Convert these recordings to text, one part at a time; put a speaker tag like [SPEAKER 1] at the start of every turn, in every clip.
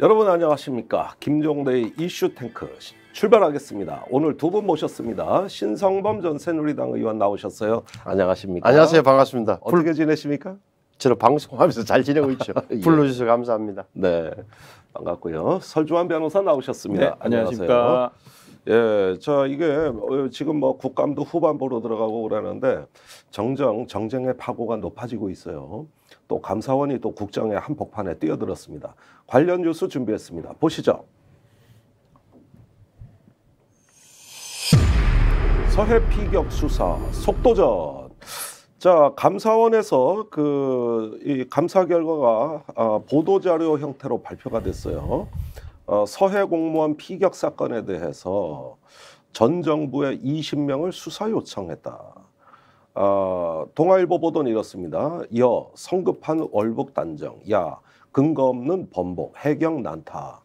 [SPEAKER 1] 여러분 안녕하십니까 김종대의 이슈탱크 출발하겠습니다 오늘 두 분 모셨습니다 신성범 전 새누리당 의원 나오셨어요 안녕하십니까 안녕하세요 반갑습니다 어떻게 지내십니까 저는 방송하면서 잘 지내고 있죠 예. 불러주셔서 감사합니다 네 반갑고요 설주환 변호사 나오셨습니다 네, 안녕하십니까 예, 저 이게 어, 지금 뭐 국감도 후반부로 들어가고 그러는데 정정 정쟁의 파고가 높아지고 있어요. 또 감사원이 또 국정의 한복판에 뛰어들었습니다. 관련 뉴스 준비했습니다. 보시죠. 서해 피격 수사 속도전. 자 감사원에서 그이 감사 결과가 아, 보도 자료 형태로 발표가 됐어요. 어, 서해 공무원 피격 사건에 대해서 전 정부의 20명을 수사 요청했다. 어, 동아일보 보도는 이렇습니다. 여 성급한 월북 단정, 야 근거 없는 번복, 해경 난타.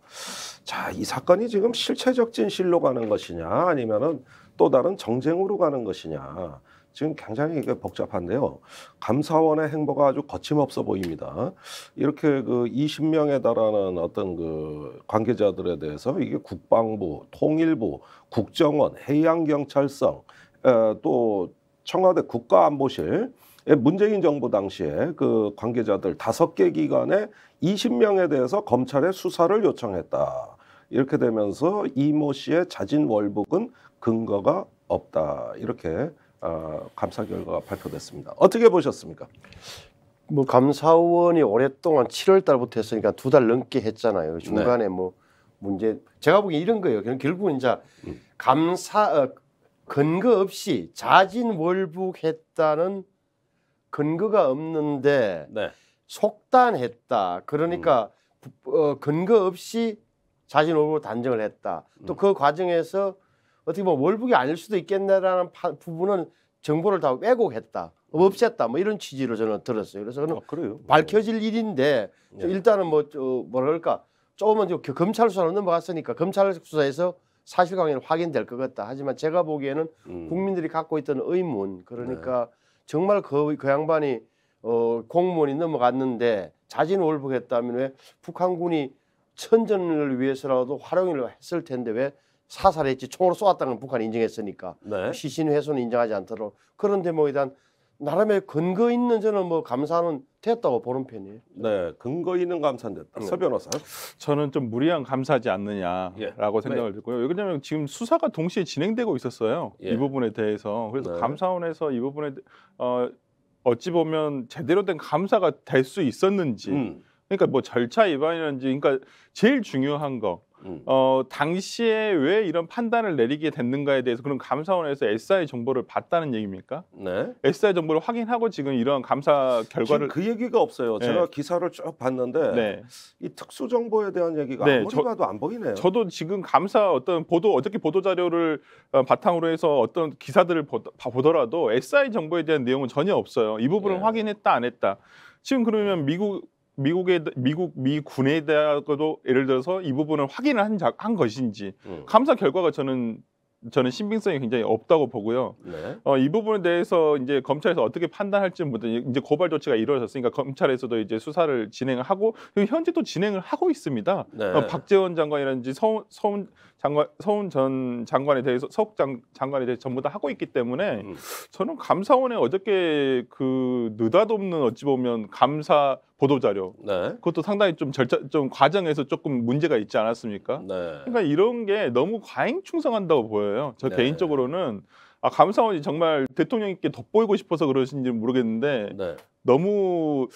[SPEAKER 1] 자, 이 사건이 지금 실체적 진실로 가는 것이냐, 아니면은 또 다른 정쟁으로 가는 것이냐. 지금 굉장히 이게 복잡한데요. 감사원의 행보가 아주 거침없어 보입니다. 이렇게 그 20명에 달하는 어떤 그 관계자들에 대해서 이게 국방부, 통일부, 국정원, 해양경찰성, 에, 또 청와대 국가안보실 문재인 정부 당시에 그 관계자들 다섯 개 기관에 20명에 대해서 검찰에 수사를 요청했다. 이렇게 되면서 이 모 씨의 자진 월북은 근거가 없다. 이렇게 어, 감사 결과가 발표됐습니다. 어떻게 보셨습니까? 뭐 감사원이
[SPEAKER 2] 오랫동안 7월 달부터 했으니까 두 달 넘게 했잖아요. 중간에 네. 뭐 문제 제가 보기엔 이런 거예요. 결국은 이제 음. 감사 어, 근거 없이 자진월북했다는 근거가 없는데 네. 속단했다. 그러니까 음. 어, 근거 없이 자진월북 단정을 했다. 또그 음. 그 과정에서 어떻게 보면 월북이 아닐 수도 있겠네라는 파, 부분은 정보를 다 왜곡했다. 음. 없앴다 뭐 이런 취지로 저는 들었어요. 그래서 저는 아, 네. 밝혀질 일인데 네. 일단은 뭐 어, 뭐랄까 조금은 그 검찰 수사로 넘어갔으니까 검찰 수사에서 사실관계는 확인될 것 같다. 하지만 제가 보기에는 음. 국민들이 갖고 있던 의문 그러니까 네. 정말 그, 그 양반이 어, 공무원이 넘어갔는데 자진 월북했다면 왜 북한군이 천전을 위해서라도 활용을 했을 텐데 왜 사살했지 총으로 쏘았다는 북한이 인정했으니까 네. 시신 훼손 인정하지 않도록 그런 대목에 대한 나름의 근거 있는 저는 뭐 감사하는 됐다고 보는 편이에요.
[SPEAKER 3] 네, 근거 있는 감사인데서 음. 변호사. 저는 좀 무리한 감사하지 않느냐라고 예. 생각을 네. 듣고요. 왜냐하면 지금 수사가 동시에 진행되고 있었어요. 예. 이 부분에 대해서. 그래서 네. 감사원에서 이 부분에 어, 어찌 보면 제대로 된 감사가 될 수 있었는지. 음. 그러니까 뭐 절차 위반이라든지 그러니까 제일 중요한 거 음. 어, 당시에 왜 이런 판단을 내리게 됐는가에 대해서 그런 감사원에서 SI 정보를 봤다는 얘기입니까? 네. SI 정보를 확인하고 지금 이런 감사 결과를 그 얘기가 없어요. 네. 제가 기사를 쭉 봤는데 네. 이 특수 정보에 대한 얘기가 네. 아무리 저, 봐도 안 보이네요. 저도 지금 감사 어떤 보도 어저께 보도 자료를 어, 바탕으로 해서 어떤 기사들을 보더라도 SI 정보에 대한 내용은 전혀 없어요. 이 부분을 네. 확인했다 안 했다. 지금 그러면 미국 미국에 미국 미 군에다가도 대 예를 들어서 이 부분을 확인을 한, 자, 한 것인지 음. 감사 결과가 저는 저는 신빙성이 굉장히 없다고 보고요. 네. 어, 이 부분에 대해서 이제 검찰에서 어떻게 판단할지 모든 이제 고발 조치가 이루어졌으니까 검찰에서도 이제 수사를 진행을 하고 현재 도 진행을 하고 있습니다. 네. 어, 박재원 장관이라든지 서운, 서운 장관 서운 전 장관에 대해서 서욱 장, 장관에 대해서 전부 다 하고 있기 때문에 음. 저는 감사원에 어저께 그 느닷없는 어찌 보면 감사 보도 자료. 네. 그것도 상당히 좀 절차 좀 과정에서 조금 문제가 있지 않았습니까? 네. 그러니까 이런 게 너무 과잉 충성한다고 보여요. 저 네. 개인적으로는 아 감사원이 정말 대통령님께 돋보이고 싶어서 그러신지 모르겠는데 네. 너무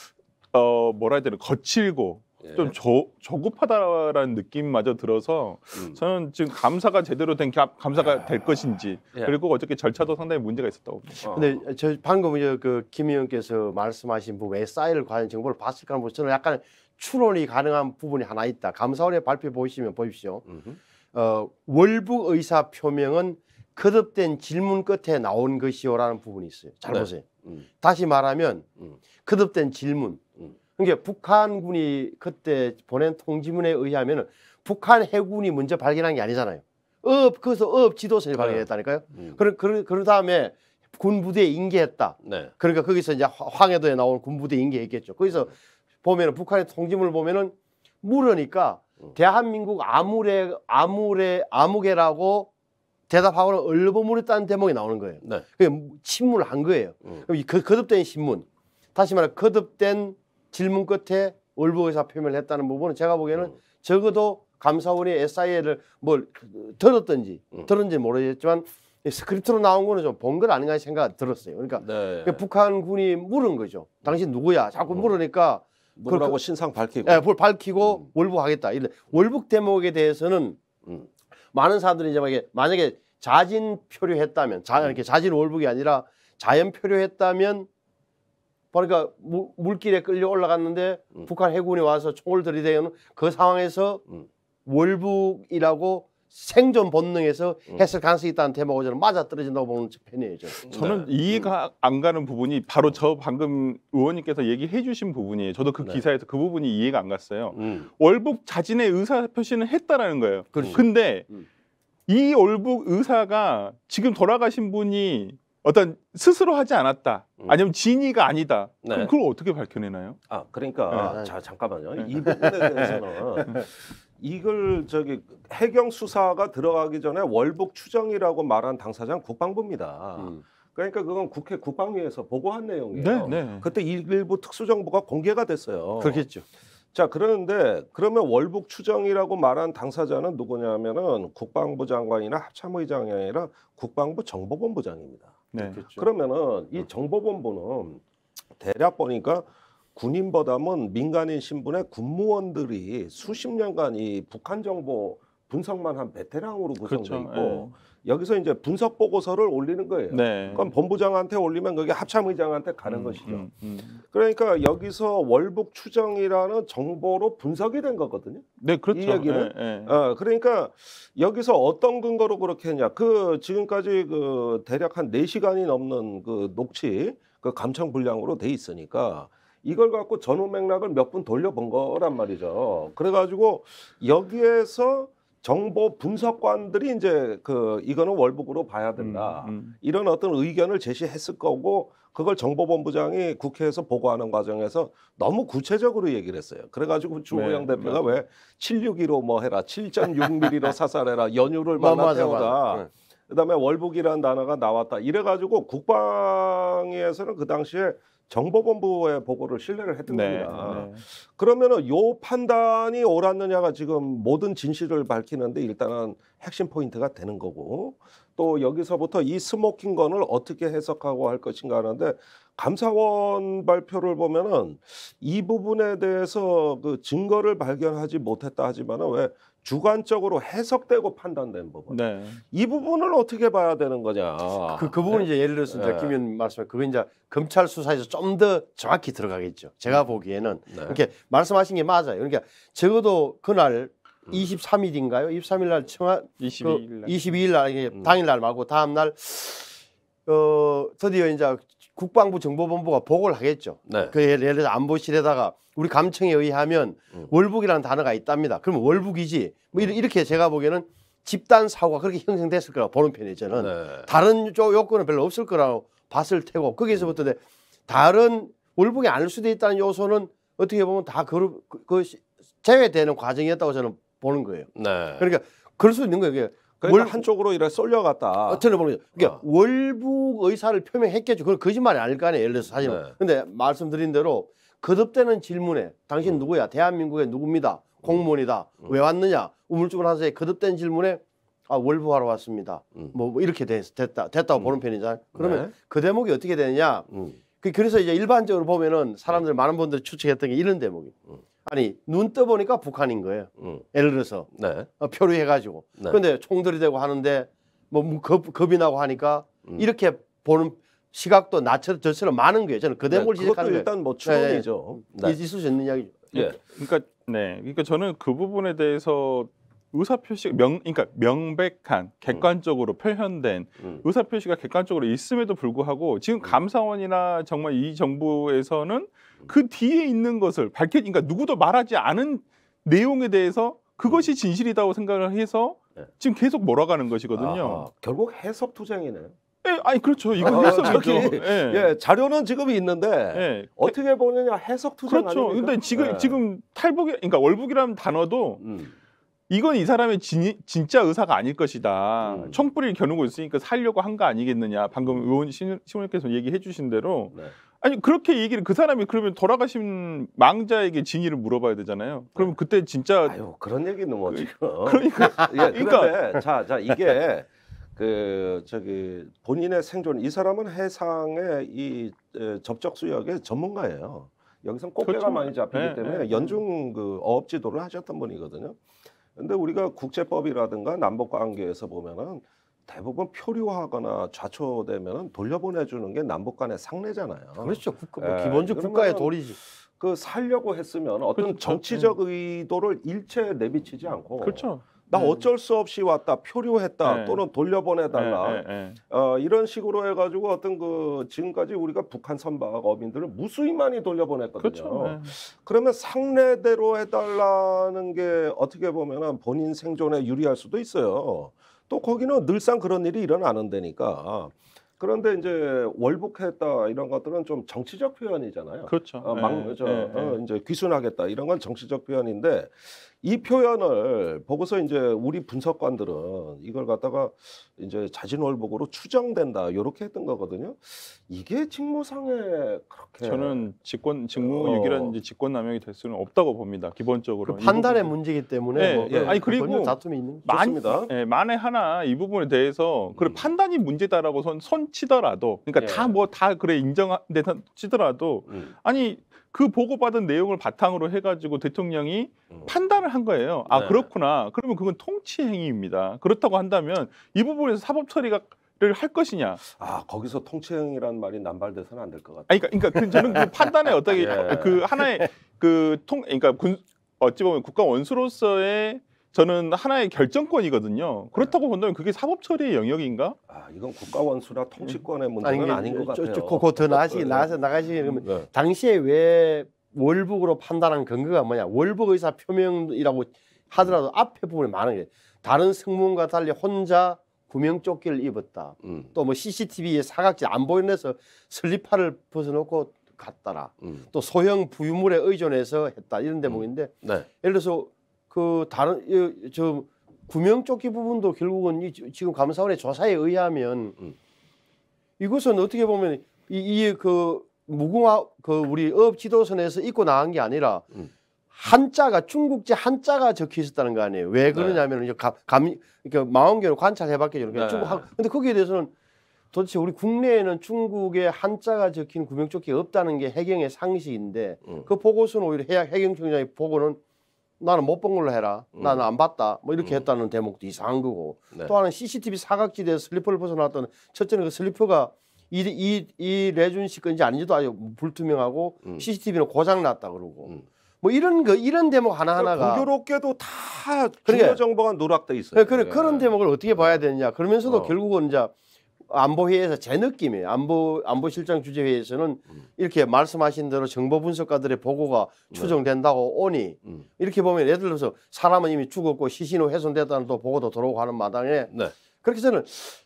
[SPEAKER 3] 어 뭐라 해야 되나 거칠고 예. 좀 저, 저급하다라는 느낌마저 들어서 음. 저는 지금 감사가 제대로 된 가, 감사가 아. 될 것인지 예. 그리고 어저께 절차도 상당히 문제가 있었다고 봅니다. 아. 근데
[SPEAKER 2] 아. 저 방금 이 그김 의원께서 말씀하신 부분 왜 사이를 과연 정보를 봤을까 하는 저는 약간 추론이 가능한 부분이 하나 있다. 감사원의 발표 보시면 보십시오. 어, 월북 의사 표명은 거듭된 질문 끝에 나온 것이요라는 부분이 있어요. 잘 네. 보세요. 음. 다시 말하면 음. 거듭된 질문. 음. 그러니까 북한군이 그때 보낸 통지문에 의하면 북한 해군이 먼저 발견한 게 아니잖아요. 업 거기서 업 지도선이 네. 발견했다니까요. 음. 그러, 그러, 그러 다음에 군부대에 인계했다. 네. 그러니까 거기서 이제 황해도에 나온 군부대 인계했겠죠. 거기서 음. 보면 북한의 통지문을 보면은 물으니까 음. 대한민국 아무래 아무래 아무개라고 대답하고는 얼버무렸다는 대목이 나오는 거예요. 네. 그게 침문을 한 거예요. 음. 그럼 이 거듭된 신문, 다시 말해 거듭된 질문 끝에 얼부 의사 표명을 했다는 부분은 제가 보기에는 음. 적어도 감사원이 SIA를 뭘들었던지 음. 들었는지 모르겠지만 스크립트로 나온 거는 좀본것 아닌가 생각 들었어요. 그러니까 네. 그 북한군이 물은 거죠. 당신 누구야? 자꾸 어. 물으니까 물라고 그, 신상 밝히고, 네, 밝히고 음. 월북하겠다. 이런 월북 대목에 대해서는 음. 많은 사람들이 이제 만약에, 만약에 자진 표류했다면 자, 음. 이렇게 자진 월북이 아니라 자연 표류했다면 그러니까 물길에 끌려 올라갔는데 음. 북한 해군이 와서 총을 들이대는 그 상황에서 음. 월북이라고 생존 본능에서 음. 했을 가능성이 있다는 대목을 저는 맞아떨어진다고 보는 편이에요.
[SPEAKER 3] 저는, 네. 이해가 음. 안 가는 부분이 바로 저 방금 의원님께서 얘기해 주신 부분이에요. 저도 그 네. 기사에서 그 부분이 이해가 안 갔어요. 음. 월북 자진의 의사표시는 했다라는 거예요. 그렇 근데 음. 이 월북 의사가 지금 돌아가신 분이 어떤 스스로 하지 않았다. 음. 아니면 진위가 아니다. 네. 그럼 그걸 어떻게 밝혀내나요? 아 그러니까 네. 아, 자
[SPEAKER 1] 잠깐만요. 네. 이 부분에 대해서는 네.
[SPEAKER 3] 이걸 저기 해경 수사가
[SPEAKER 1] 들어가기 전에 월북 추정이라고 말한 당사자는 국방부입니다. 음. 그러니까 그건 국회 국방위에서 보고한 내용이에요. 네, 네. 그때 일부 특수정보가 공개가 됐어요. 그렇겠죠. 자 그런데 그러면 월북 추정이라고 말한 당사자는 누구냐면은 국방부 장관이나 합참의장이 아니라 국방부 정보본부장입니다. 네. 그러면은 이 음. 정보본부는 대략 보니까 군인보다는 민간인 신분의 군무원들이 수십 년간 이 북한 정보 분석만 한 베테랑으로 구성돼 그렇죠. 있고 예. 여기서 이제 분석 보고서를 올리는 거예요. 네. 그럼 본부장한테 올리면 그게 합참의장한테 가는 음, 것이죠. 음, 음. 그러니까 여기서 월북 추정이라는 정보로 분석이 된 거거든요. 네, 그렇죠. 이 얘기는. 네, 어, 그러니까 여기서 어떤 근거로 그렇게 했냐. 그 지금까지 그 대략 한 네시간이 넘는 그 녹취 그 감청 분량으로 돼 있으니까 이걸 갖고 전후 맥락을 몇 분 돌려본 거란 말이죠. 그래가지고 여기에서 정보 분석관들이 이제 그 이거는 월북으로 봐야 음, 된다 음, 음. 이런 어떤 의견을 제시했을 거고 그걸 정보본부장이 국회에서 보고하는 과정에서 너무 구체적으로 얘기를 했어요. 그래가지고 네, 주호영 네, 대표가 네. 왜 762로 뭐 해라 7.6mm로 사살해라 연유를 만나 태우다 네. 그다음에 월북이라는 단어가 나왔다 이래가지고 국방위에서는 그 당시에 정보본부의 보고를 신뢰를 했던 네, 겁니다. 네. 그러면은 요 판단이 옳았느냐가 지금 모든 진실을 밝히는데 일단은 핵심 포인트가 되는 거고 또 여기서부터 이 스모킹 건을 어떻게 해석하고 할 것인가 하는데 감사원 발표를 보면은 이 부분에 대해서 그 증거를 발견하지 못했다 하지만은 왜 주관적으로 해석되고 판단된 부분. 네. 이 부분을 어떻게 봐야 되는 거냐. 그, 그 부분 네. 이제 예를 들어서 네. 김 의원
[SPEAKER 2] 말씀하신 그거 이제 검찰 수사에서 좀 더 정확히 들어가겠죠. 제가 음. 보기에는. 네. 이렇게 말씀하신 게 맞아요. 그러니까 적어도 그날 음. 이십삼일인가요2 3일날 청와
[SPEAKER 3] 22일 그 날. 이십일날 음. 당일날
[SPEAKER 2] 말고 다음 날 어, 드디어 이제 국방부 정보본부가 보고를 하겠죠. 네. 그 예를 들어 서 안보실에다가 우리 감청에 의하면 음. 월북이라는 단어가 있답니다. 그럼 월북이지 뭐 이렇게 제가 보기에는 집단 사고가 그렇게 형성됐을 거라고 보는 편이에요 저는 네. 다른 요건은 별로 없을 거라고 봤을 테고 거기에서부터 음. 다른 월북이 아닐 수도 있다는 요소는 어떻게 보면 다 그, 그, 그 제외되는 과정이었다고 저는 보는 거예요. 네. 그러니까 그럴 수 있는 거예요. 이게 그러니까 월,
[SPEAKER 1] 한쪽으로 이렇게 쏠려갔다. 어쩌는
[SPEAKER 2] 보는 거죠. 그러니까 어. 월북 의사를 표명했겠죠. 그건 거짓말이 아닐 거 아니에요. 예를 들어서 사실은. 네. 근데 말씀드린 대로 거듭되는 질문에 당신 음. 누구야? 대한민국의 누굽니다. 음. 공무원이다. 음. 왜 왔느냐? 우물쭈물 하세요. 거듭된 질문에 아 월부하러 왔습니다. 뭐, 뭐 이렇게 됐, 다 됐다고 보는 편이잖아요. 네. 그러면 네. 그 대목이 어떻게 되느냐? 그, 그래서 이제 일반적으로 보면은 사람들 많은 분들이 추측했던 게 이런 대목이. 아니 눈 떠보니까 북한인 거예요. 음. 예를 들어서 네. 어, 표류해가지고. 네. 그런데 총들이 되고 하는데 뭐 겁, 겁이 나고 하니까 음. 이렇게 보는
[SPEAKER 3] 시각도 나처럼 저처럼 많은 거예요. 저는
[SPEAKER 2] 그 대목을 네, 지적하는 거 일단 뭐 추론이죠. 예, 예. 네. 네. 있을 수 있는 이야기죠.
[SPEAKER 3] 예. 그, 그러니까 네, 그러니까 저는 그 부분에 대해서 의사 표시 명 그러니까 명백한 음. 객관적으로 음. 표현된 음. 의사 표시가 객관적으로 있음에도 불구하고 지금 음. 감사원이나 정말 이 정부에서는 그 뒤에 있는 것을 밝혀 그러니까 누구도 말하지 않은 내용에 대해서 그것이 음. 진실이라고 생각을 해서 네. 지금 계속 몰아가는 것이거든요. 아
[SPEAKER 1] 결국 해석 투쟁이네. 요
[SPEAKER 3] 예, 아니 그렇죠. 이건 일석이조. 어, 예. 예, 자료는 지금 있는데 예. 어떻게
[SPEAKER 1] 보느냐 해석 투쟁 그렇죠. 아닙니까? 근데 지금 예.
[SPEAKER 3] 지금 탈북이 그러니까 월북이라는 단어도 음. 이건 이 사람의 진, 진짜 의사가 아닐 것이다. 음. 청뿌리를 겨누고 있으니까 살려고 한 거 아니겠느냐. 방금 의원 신원님께서 얘기해 주신 대로 네. 아니 그렇게 얘기를 그 사람이 그러면 돌아가신 망자에게 진위를 물어봐야 되잖아요. 그러면 네. 그때 진짜 아유 그런 얘기는 뭐 그, 지금 그러니까 예, 그러니까, 그러니까. 자자 이게
[SPEAKER 1] 그 저기 본인의 생존 이 사람은 해상의 이 접적 수역의 전문가예요. 여기선 꽃게가 그렇죠. 많이 잡히기 네, 때문에 네. 연중 그 어업 지도를 하셨던 분이거든요. 근데 우리가 국제법이라든가 남북 관계에서 보면은 대부분 표류하거나 좌초되면은 돌려보내주는 게 남북 간의 상례잖아요. 그렇죠. 국가, 뭐 예, 기본적 국가의 도리지. 그 살려고 했으면 어떤 그렇죠. 정치적 의도를 일체 내비치지 않고 그렇죠. 나 음. 어쩔 수 없이 왔다 표류했다 네. 또는 돌려보내달라 네, 네, 어, 이런 식으로 해가지고 어떤 그 지금까지 우리가 북한 선박 어민들을 무수히 많이 돌려보냈거든요. 그렇죠. 그러면 상례대로 해달라는 게 어떻게 보면은 본인 생존에 유리할 수도 있어요. 또 거기는 늘상 그런 일이 일어나는 데니까. 그런데 이제 월북했다 이런 것들은 좀 정치적 표현이잖아요. 그렇죠. 어, 막, 예, 저, 예, 예. 어, 이제 귀순하겠다 이런 건 정치적 표현인데 이 표현을 보고서 이제 우리 분석관들은 이걸 갖다가 이제 자진월복으로 추정된다 이렇게 했던 거거든요.
[SPEAKER 3] 이게 직무상에 그렇게 저는 직권 어. 직무유기란 어. 직권남용이 될 수는 없다고 봅니다. 기본적으로 그 판단의
[SPEAKER 2] 문제이기 때문에 네, 뭐 예. 아니 그 그리고 다툼이 있는 맞습니다. 예,
[SPEAKER 3] 만에 하나 이 부분에 대해서 그래 음. 판단이 문제다라고 선, 손 치더라도 그러니까 예. 다 뭐다 예. 뭐다 그래 인정한데 치더라도 음. 아니 그 보고받은 내용을 바탕으로 해가지고 대통령이 음. 판단을 한 거예요. 아 네. 그렇구나. 그러면 그건 통치 행위입니다. 그렇다고 한다면 이 부분에서 사법 처리가 를할 것이냐. 아 거기서 통치형이라는 말이 남발돼서는 안 될 것 같아요. 아 그러니까, 그러니까 그 저는 그 판단에 어떻게 예. 그 하나의 그 통 그러니까 군 어찌 보면 국가 원수로서의 저는 하나의 결정권이거든요. 그렇다고 네. 본다면 그게 사법 처리의 영역인가? 아 이건 국가 원수나 통치권의 음. 문제는 아니, 아닌 것 같아요. 그더 나시 나서 나가시 네. 그러면 네.
[SPEAKER 2] 당시에 왜 월북으로 판단한 근거가 뭐냐? 월북 의사 표명이라고 하더라도 앞에 부분에 많은 게 다른 승무원과 달리 혼자 구명 조끼를 입었다. 음. 또뭐 CCTV에 사각지 안 보이는 데서 슬리퍼를 벗어놓고 갔더라. 음. 또 소형 부유물에 의존해서 했다 이런 음. 대목인데 음. 네. 예를 들어서 그 다른 저 구명조끼 부분도 결국은 이 지금 감사원의 조사에 의하면 음, 음. 이것은 어떻게 보면 이그 이 그 무궁화 그 우리 업 지도선에서 입고 나간 게 아니라 음. 한자가 중국제 한자가 적혀 있었다는 거 아니에요. 왜 그러냐면 이제 감, 감 그러니까 망원경으로 관찰해봤겠죠. 그러니까 네. 중국 근데 거기에 대해서는 도대체 우리 국내에는 중국의 한자가 적힌 구명조끼 없다는 게 해경의 상식인데 음. 그 보고서는 오히려 해양 해경총장의 보고는 나는 못 본 걸로 해라. 음. 나는 안 봤다. 뭐 이렇게 음. 했다는 대목도 이상한 거고. 네. 또 하나는 CCTV 사각지대에 슬리퍼를 벗어놨던 첫째는 그 슬리퍼가 이, 이, 이 레준 씨 건지 아닌지도 아주 불투명하고 음. CCTV는 고장 났다 그러고. 음. 뭐 이런 거 이런 대목 하나 하나가 그러니까
[SPEAKER 1] 공교롭게도 다 그래. 그러니까 중요 정보가 누락돼 있어요. 네, 그래, 그 그런 네.
[SPEAKER 2] 대목을 어떻게 봐야 되느냐. 그러면서도 어. 결국은 이제 안보회의에서 제 느낌이에요. 안보 안보실장 주재 회의에서는 음. 이렇게 말씀하신 대로 정보 분석가들의 보고가 네. 추정된다고 오니 음. 이렇게 보면 예를 들어서 사람은 이미 죽었고 시신으로 훼손됐다는 또 보고도 들어오고 하는 마당에 네. 그렇게 저는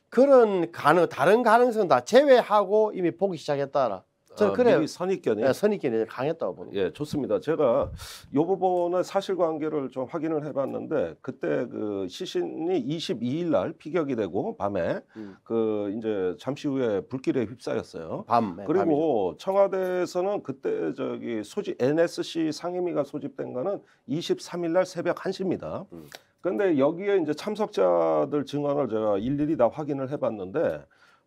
[SPEAKER 2] 그런 가능 다른 가능성 은다 제외하고 이미
[SPEAKER 1] 보기 시작했다라. 저 아, 그래 미 선입견이 예, 선입견이 강했다고 보니 예 좋습니다. 제가 요 부분의 사실관계를 좀 확인을 해봤는데 그때 그 시신이 22일 날 피격이 되고 밤에 음. 그 이제 잠시 후에 불길에 휩싸였어요. 밤 네, 그리고 밤이죠. 청와대에서는 그때 저기 소집 NSC 상임위가 소집된 거는 23일 날 새벽 1시입니다. 음. 근데 여기에 이제 참석자들 증언을 제가 일일이 다 확인을 해봤는데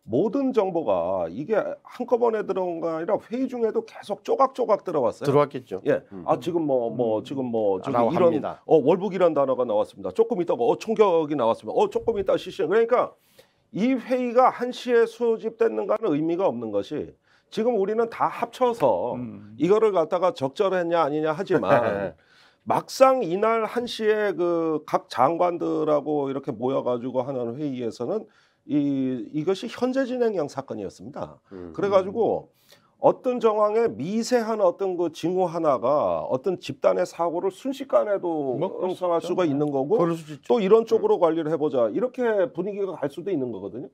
[SPEAKER 1] 모든 정보가 이게 한꺼번에 들어온 거 아니라 회의 중에도 계속 조각조각 들어왔어요. 들어왔겠죠. 예. 음. 아 지금 뭐뭐 뭐, 뭐 음. 지금 뭐 지금 이런 합니다. 어 월북이란 단어가 나왔습니다. 조금 있다가 어 총격이 나왔습니다. 어 조금 있다 시행 그러니까 이 회의가 한시에 수집됐는가는 의미가 없는 것이 지금 우리는 다 합쳐서 음. 이거를 갖다가 적절했냐 아니냐 하지만 막상 이날 한시에 그 각 장관들하고 이렇게 모여가지고 하는 회의에서는 이 이것이 현재 진행형 사건이었습니다. 음. 그래가지고 어떤 정황에 미세한 어떤 그 징후 하나가 어떤 집단의 사고를 순식간에도 형성할 수가 네. 있는 거고 또 이런 음. 쪽으로 관리를 해보자 이렇게 분위기가 갈 수도 있는 거거든요.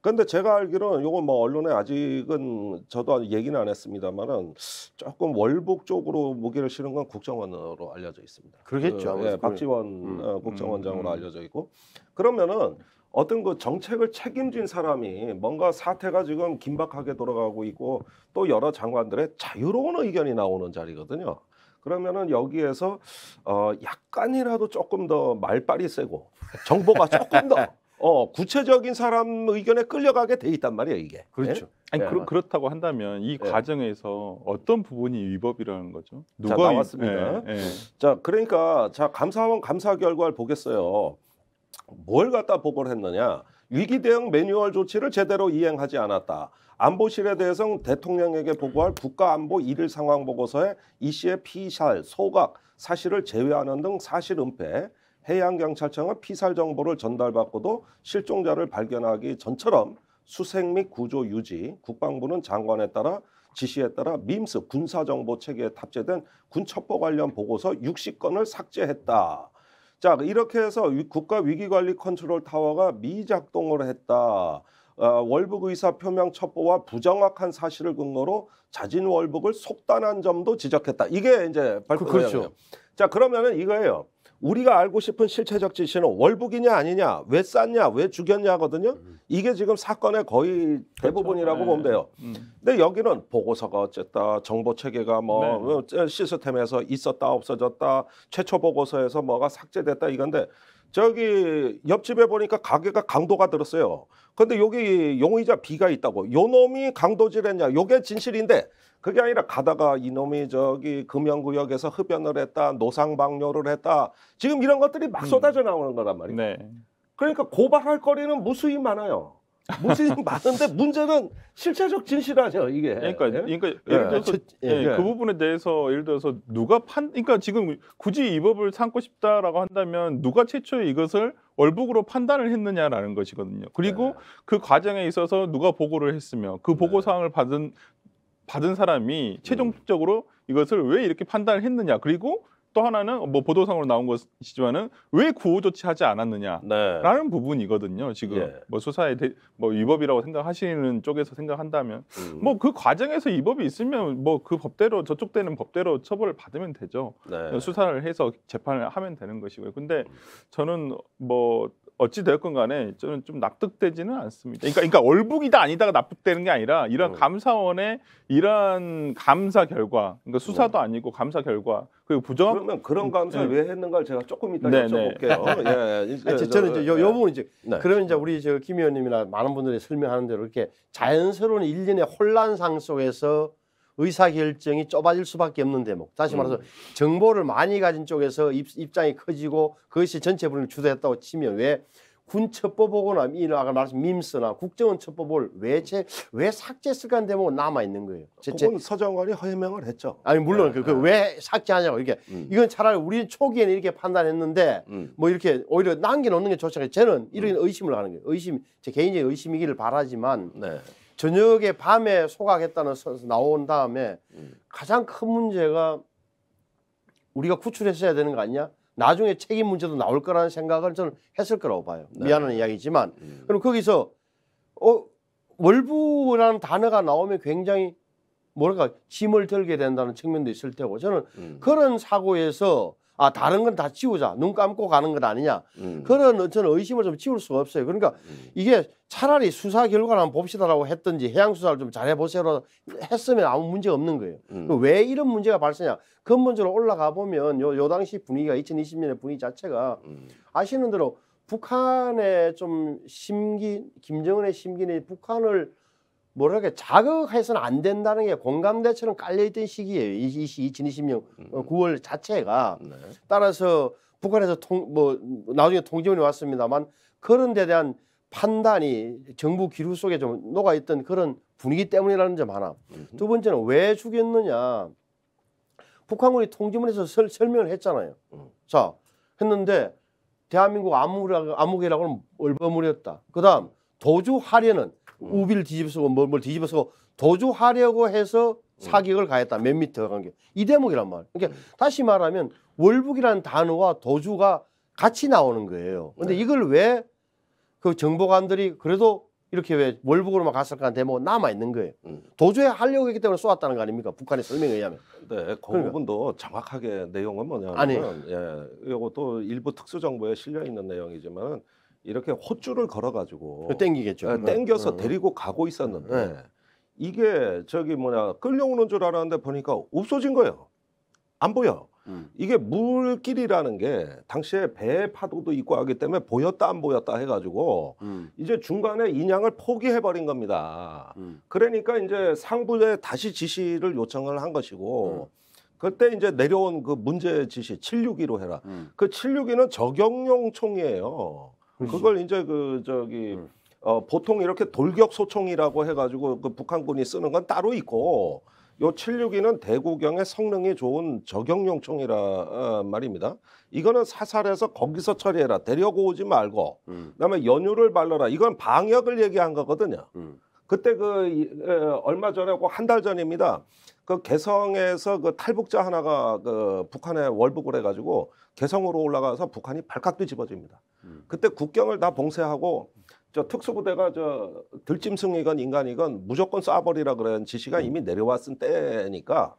[SPEAKER 1] 근데 제가 알기로는 요건 뭐 언론에 아직은 저도 얘기는 안 했습니다만은 조금 월북 쪽으로 무게를 실은 건 국정원으로 알려져 있습니다. 그러겠죠. 그, 예, 음. 박지원 음. 어, 국정원장으로 음. 알려져 있고 그러면은 어떤 그 정책을 책임진 사람이 뭔가 사태가 지금 긴박하게 돌아가고 있고 또 여러 장관들의 자유로운 의견이 나오는 자리거든요. 그러면은 여기에서 어 약간이라도 조금 더 말빨이 세고 정보가 조금 더 어, 구체적인 사람 의견에 끌려가게 돼 있단 말이에요, 이게.
[SPEAKER 3] 그렇죠. 네? 아니 네. 예. 그렇, 다고 한다면 이 네. 과정에서 어떤 부분이 위법이라는 거죠? 누가 자, 나왔습니다.
[SPEAKER 1] 자, 그러니까 자 감사원 감사 결과를 보겠어요. 뭘 갖다 보고를 했느냐? 위기 대응 매뉴얼 조치를 제대로 이행하지 않았다. 안보실에 대해서는 대통령에게 보고할 국가안보 일일 상황 보고서에 이 씨의 피살, 소각, 사실을 제외하는 등 사실 은폐, 해양경찰청은 피살 정보를 전달받고도 실종자를 발견하기 전처럼 수색 및 구조 유지, 국방부는 장관에 따라 지시에 따라 밈스 군사정보 체계에 탑재된 군 첩보 관련 보고서 60건을 삭제했다. 자, 이렇게 해서 국가 위기관리 컨트롤 타워가 미작동을 했다. 어, 월북 의사 표명 첩보와 부정확한 사실을 근거로 자진 월북을 속단한 점도 지적했다. 이게 이제 발표예 그, 그렇죠. 자, 그러면은 이거예요. 우리가 알고 싶은 실체적 지시는 월북이냐 아니냐, 왜 쌌냐, 왜 죽였냐거든요. 이게 지금 사건의 거의 그렇죠. 대부분이라고 그렇죠. 보면 돼요. 음. 근데 여기는 보고서가 어쨌다, 정보 체계가 뭐 네. 어, 시스템에서 있었다 없어졌다, 최초 보고서에서 뭐가 삭제됐다 이건데 저기 옆집에 보니까 가게가 강도가 들었어요. 근데 여기 용의자 B가 있다고. 요 놈이 강도질했냐? 요게 진실인데 그게 아니라 가다가 이놈이 저기 금연구역에서 흡연을 했다, 노상방뇨를 했다. 지금 이런 것들이 막 음. 쏟아져 나오는 거란 말이에요. 네. 그러니까 고발할 거리는 무수히 많아요. 무수히 많은데 문제는 실체적 진실하죠
[SPEAKER 3] 이게. 그러니까, 예? 그러니까 예? 예를 들어서 예, 예, 예. 그 부분에 대해서 예를 들어서 누가 판, 그러니까 지금 굳이 이 법을 삼고 싶다라고 한다면 누가 최초 이것을 월북으로 판단을 했느냐라는 것이거든요. 그리고 네. 그 과정에 있어서 누가 보고를 했으며 그 네. 보고 사항을 받은 받은 사람이 음. 최종적으로 이것을 왜 이렇게 판단을 했느냐 그리고 또 하나는 뭐 보도상으로 나온 것이지만은 왜 구호 조치하지 않았느냐라는 네. 부분이거든요. 지금 예. 뭐 수사에 대, 뭐 위법이라고 생각하시는 쪽에서 생각한다면 음. 뭐그 과정에서 위법이 있으면 뭐 그 법대로 저쪽 되는 법대로 처벌을 받으면 되죠. 네. 수사를 해서 재판을 하면 되는 것이고요. 근데 음. 저는 뭐 어찌 되었건 간에 저는 좀 납득되지는 않습니다. 그러니까, 그러니까 얼북이다 아니다가 납득되는 게 아니라 이런 음. 감사원의 이러한 감사 결과, 그러니까 수사도 네. 아니고 감사 결과 그리고 부정 그러면 그런 감사를 네. 음.
[SPEAKER 1] 왜 했는가를 제가 조금 이따 여쭤볼게요. 네. 예, 예, 저는 이제 요,
[SPEAKER 3] 예. 부분 이제
[SPEAKER 2] 네. 그러면 이제 우리 저김 의원님이나 많은 분들이 설명하는 대로 이렇게 자연스러운 일련의 혼란상 속에서 의사결정이 좁아질 수밖에 없는 대목. 다시 음. 말해서 음. 정보를 많이 가진 쪽에서 입, 장이 커지고 그것이 전체 분을 주도했다고 치면 왜 군첩보보거나 아까 말씀 밈스나 국정원 첩보보 왜왜 왜 삭제했을까 하는 대목은 남아 있는 거예요. 그건
[SPEAKER 1] 서정관이 해명을 했죠.
[SPEAKER 2] 아니 물론 네, 그왜 그 네. 삭제하냐고 이게 음. 이건 차라리 우리 초기에는 이렇게 판단했는데 음. 뭐 이렇게 오히려 남겨놓는 게 좋지 않아요. 저는 이런 음. 의심을 하는 거예요. 의심 제 개인의 의심이기를 바라지만 네. 저녁에 밤에 소각했다는 선서 나온 다음에 음. 가장 큰 문제가 우리가 구출했어야 되는 거 아니냐? 나중에 책임 문제도 나올 거라는 생각을 저는 했을 거라고 봐요. 네. 미안한 이야기지만 음. 그럼 거기서 어 월부라는 단어가 나오면 굉장히 뭐랄까 짐을 들게 된다는 측면도 있을 테고 저는 음. 그런 사고에서 아 다른 건 다 지우자 눈 감고 가는 것 아니냐 음. 그런 저는 의심을 좀 지울 수가 없어요 그러니까 음. 이게 차라리 수사 결과를 한번 봅시다라고 했든지 해양 수사를 좀 잘해보세요로 했으면 아무 문제 없는 거예요 음. 왜 이런 문제가 발생냐 하 근본적으로 올라가 보면 요, 요 당시 분위기가 2020년의 분위기 자체가 음. 아시는 대로 북한의 좀 심기 김정은의 심기는 북한을 뭐랄까 자극해서는 안 된다는 게 공감대처럼 깔려있던 시기예요. 이, 이, 이진이십년 음. 어, 9월 자체가 네. 따라서 북한에서 통 뭐 나중에 통지문이 왔습니다만 그런 데 대한 판단이 정부 기류 속에 좀 녹아있던 그런 분위기 때문이라는 점 하나. 두 번째는 왜 죽였느냐. 북한군이 통지문에서 설, 설 명을 했잖아요. 음. 자 했는데 대한민국 암흑이라고, 암흑이라고는 얼버무렸다. 그다음 도주하려는 음. 우비를 뒤집어서고 뭘, 뭘뒤집어서 도주하려고 해서 음. 사격을 가했다. 몇 미터 간 게. 이 대목이란 말. 그러니까 음. 다시 말하면 월북이라는 단어와 도주가 같이 나오는 거예요. 근데 네. 이걸 왜 그 정보관들이 그래도 이렇게 왜 월북으로만 갔을까 하는 대목은 남아 있는 거예요. 음.
[SPEAKER 1] 도주히 하려고 했기 때문에 쏘았다는 거 아닙니까? 북한의 설명에 의하면. 네, 그 그러니까. 부분도 정확하게 내용은 뭐냐면 아니. 예, 이것도 일부 특수정보에 실려 있는 내용이지만 이렇게 호줄을 걸어가지고 그 땡기겠죠. 네, 음. 땡겨서 음. 데리고 가고 있었는데 네. 이게 저기 뭐냐 끌려오는 줄 알았는데 보니까 없어진 거예요. 안 보여. 음. 이게 물길이라는 게 당시에 배 파도도 있고 하기 때문에 보였다 안 보였다 해가지고 음. 이제 중간에 인양을 포기해 버린 겁니다. 음. 그러니까 이제 상부에 다시 지시를 요청을 한 것이고 음. 그때 이제 내려온 그 문제 지시 762로 해라. 음. 그 762는 적용용 총이에요. 그렇죠. 그걸 이제 그 저기 음. 어, 보통 이렇게 돌격 소총이라고 해가지고 그 북한군이 쓰는 건 따로 있고 요 762는 대구경의 성능이 좋은 저격용 총이라 어, 말입니다. 이거는 사살해서 거기서 처리해라. 데려고 오지 말고. 음. 그다음에 연유를 발라라. 이건 방역을 얘기한 거거든요. 음. 그때 그 에, 얼마 전에 그 한달 전입니다. 그 개성에서 그 탈북자 하나가 그 북한에 월북을 해가지고 개성으로 올라가서 북한이 발칵 뒤집어집니다. 그때 국경을 다 봉쇄하고 저 특수부대가 저 들짐승이건 인간이건 무조건 쏴버리라 그런 지시가 이미 내려왔을 때니까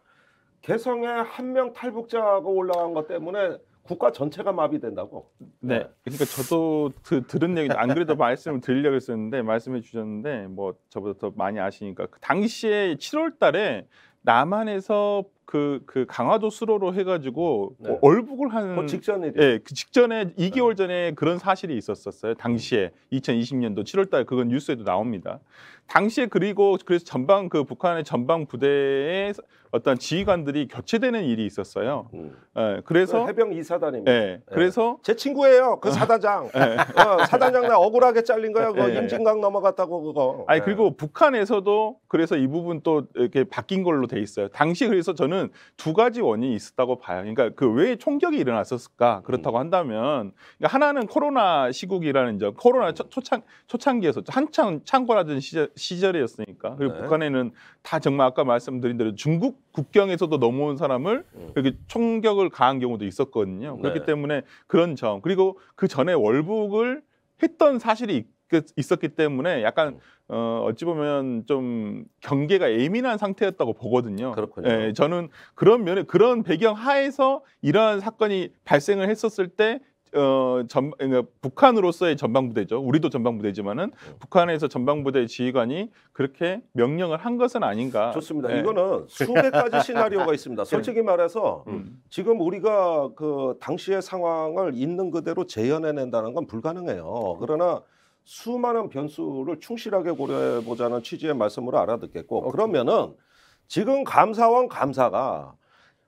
[SPEAKER 1] 개성에 한 명 탈북자가 올라간 것 때문에 국가 전체가 마비된다고.
[SPEAKER 3] 네. 네. 그러니까 저도 드, 들은 얘기 안 그래도 말씀을 드리려고 했었는데 말씀해 주셨는데 뭐 저보다 더 많이 아시니까 그 당시에 7월 달에 남한에서 그, 그 강화도 수로로 해가지고 네. 어, 얼북을 한. 그 직전에. 예, 그 직전에 2개월 전에 그런 사실이 있었었어요. 당시에 2020년도 7월달 그건 뉴스에도 나옵니다. 당시에 그리고 그래서 전방 그 북한의 전방 부대에 어떤 지휘관들이 교체되는 일이 있었어요. 음. 예, 그래서 그 해병
[SPEAKER 1] 이사단입니다. 예, 예. 그래서 제 친구예요. 그 사단장. 예. 어, 사단장 나 억울하게 잘린 거야. 그거 예. 임진강 넘어갔다고 그거. 아니
[SPEAKER 3] 예. 그리고 북한에서도 그래서 이 부분 또 이렇게 바뀐 걸로 돼 있어요. 당시 그래서 저는 두 가지 원인이 있었다고 봐요. 그러니까 그 왜 총격이 일어났었을까 그렇다고 음. 한다면 그러니까 하나는 코로나 시국이라는 점, 코로나 초, 창 초창기에서 한창 창궐하던 시절, 시절이었으니까 그리고 네. 북한에는 다 정말 아까 말씀드린 대로 중국 국경에서도 넘어온 사람을 음. 이렇게 총격을 가한 경우도 있었거든요. 그렇기 네. 때문에 그런 점 그리고 그 전에 월북을 했던 사실이 그, 있었기 때문에 약간 음. 어, 어찌 보면 좀 경계가 예민한 상태였다고 보거든요. 그렇군요. 예, 저는 그런 면에 그런 배경 하에서 이러한 사건이 발생을 했었을 때 어, 전, 그러니까 북한으로서의 전방부대죠. 우리도 전방부대지만은 네. 북한에서 전방부대 지휘관이 그렇게 명령을 한 것은 아닌가. 좋습니다. 네. 이거는 수백 가지 시나리오가 있습니다. 솔직히
[SPEAKER 1] 말해서 음. 음. 지금 우리가 그 당시의 상황을 있는 그대로 재현해낸다는 건 불가능해요. 그러나 수많은 변수를 충실하게 고려해보자는 취지의 말씀으로 알아듣겠고 오케이. 그러면은 지금 감사원 감사가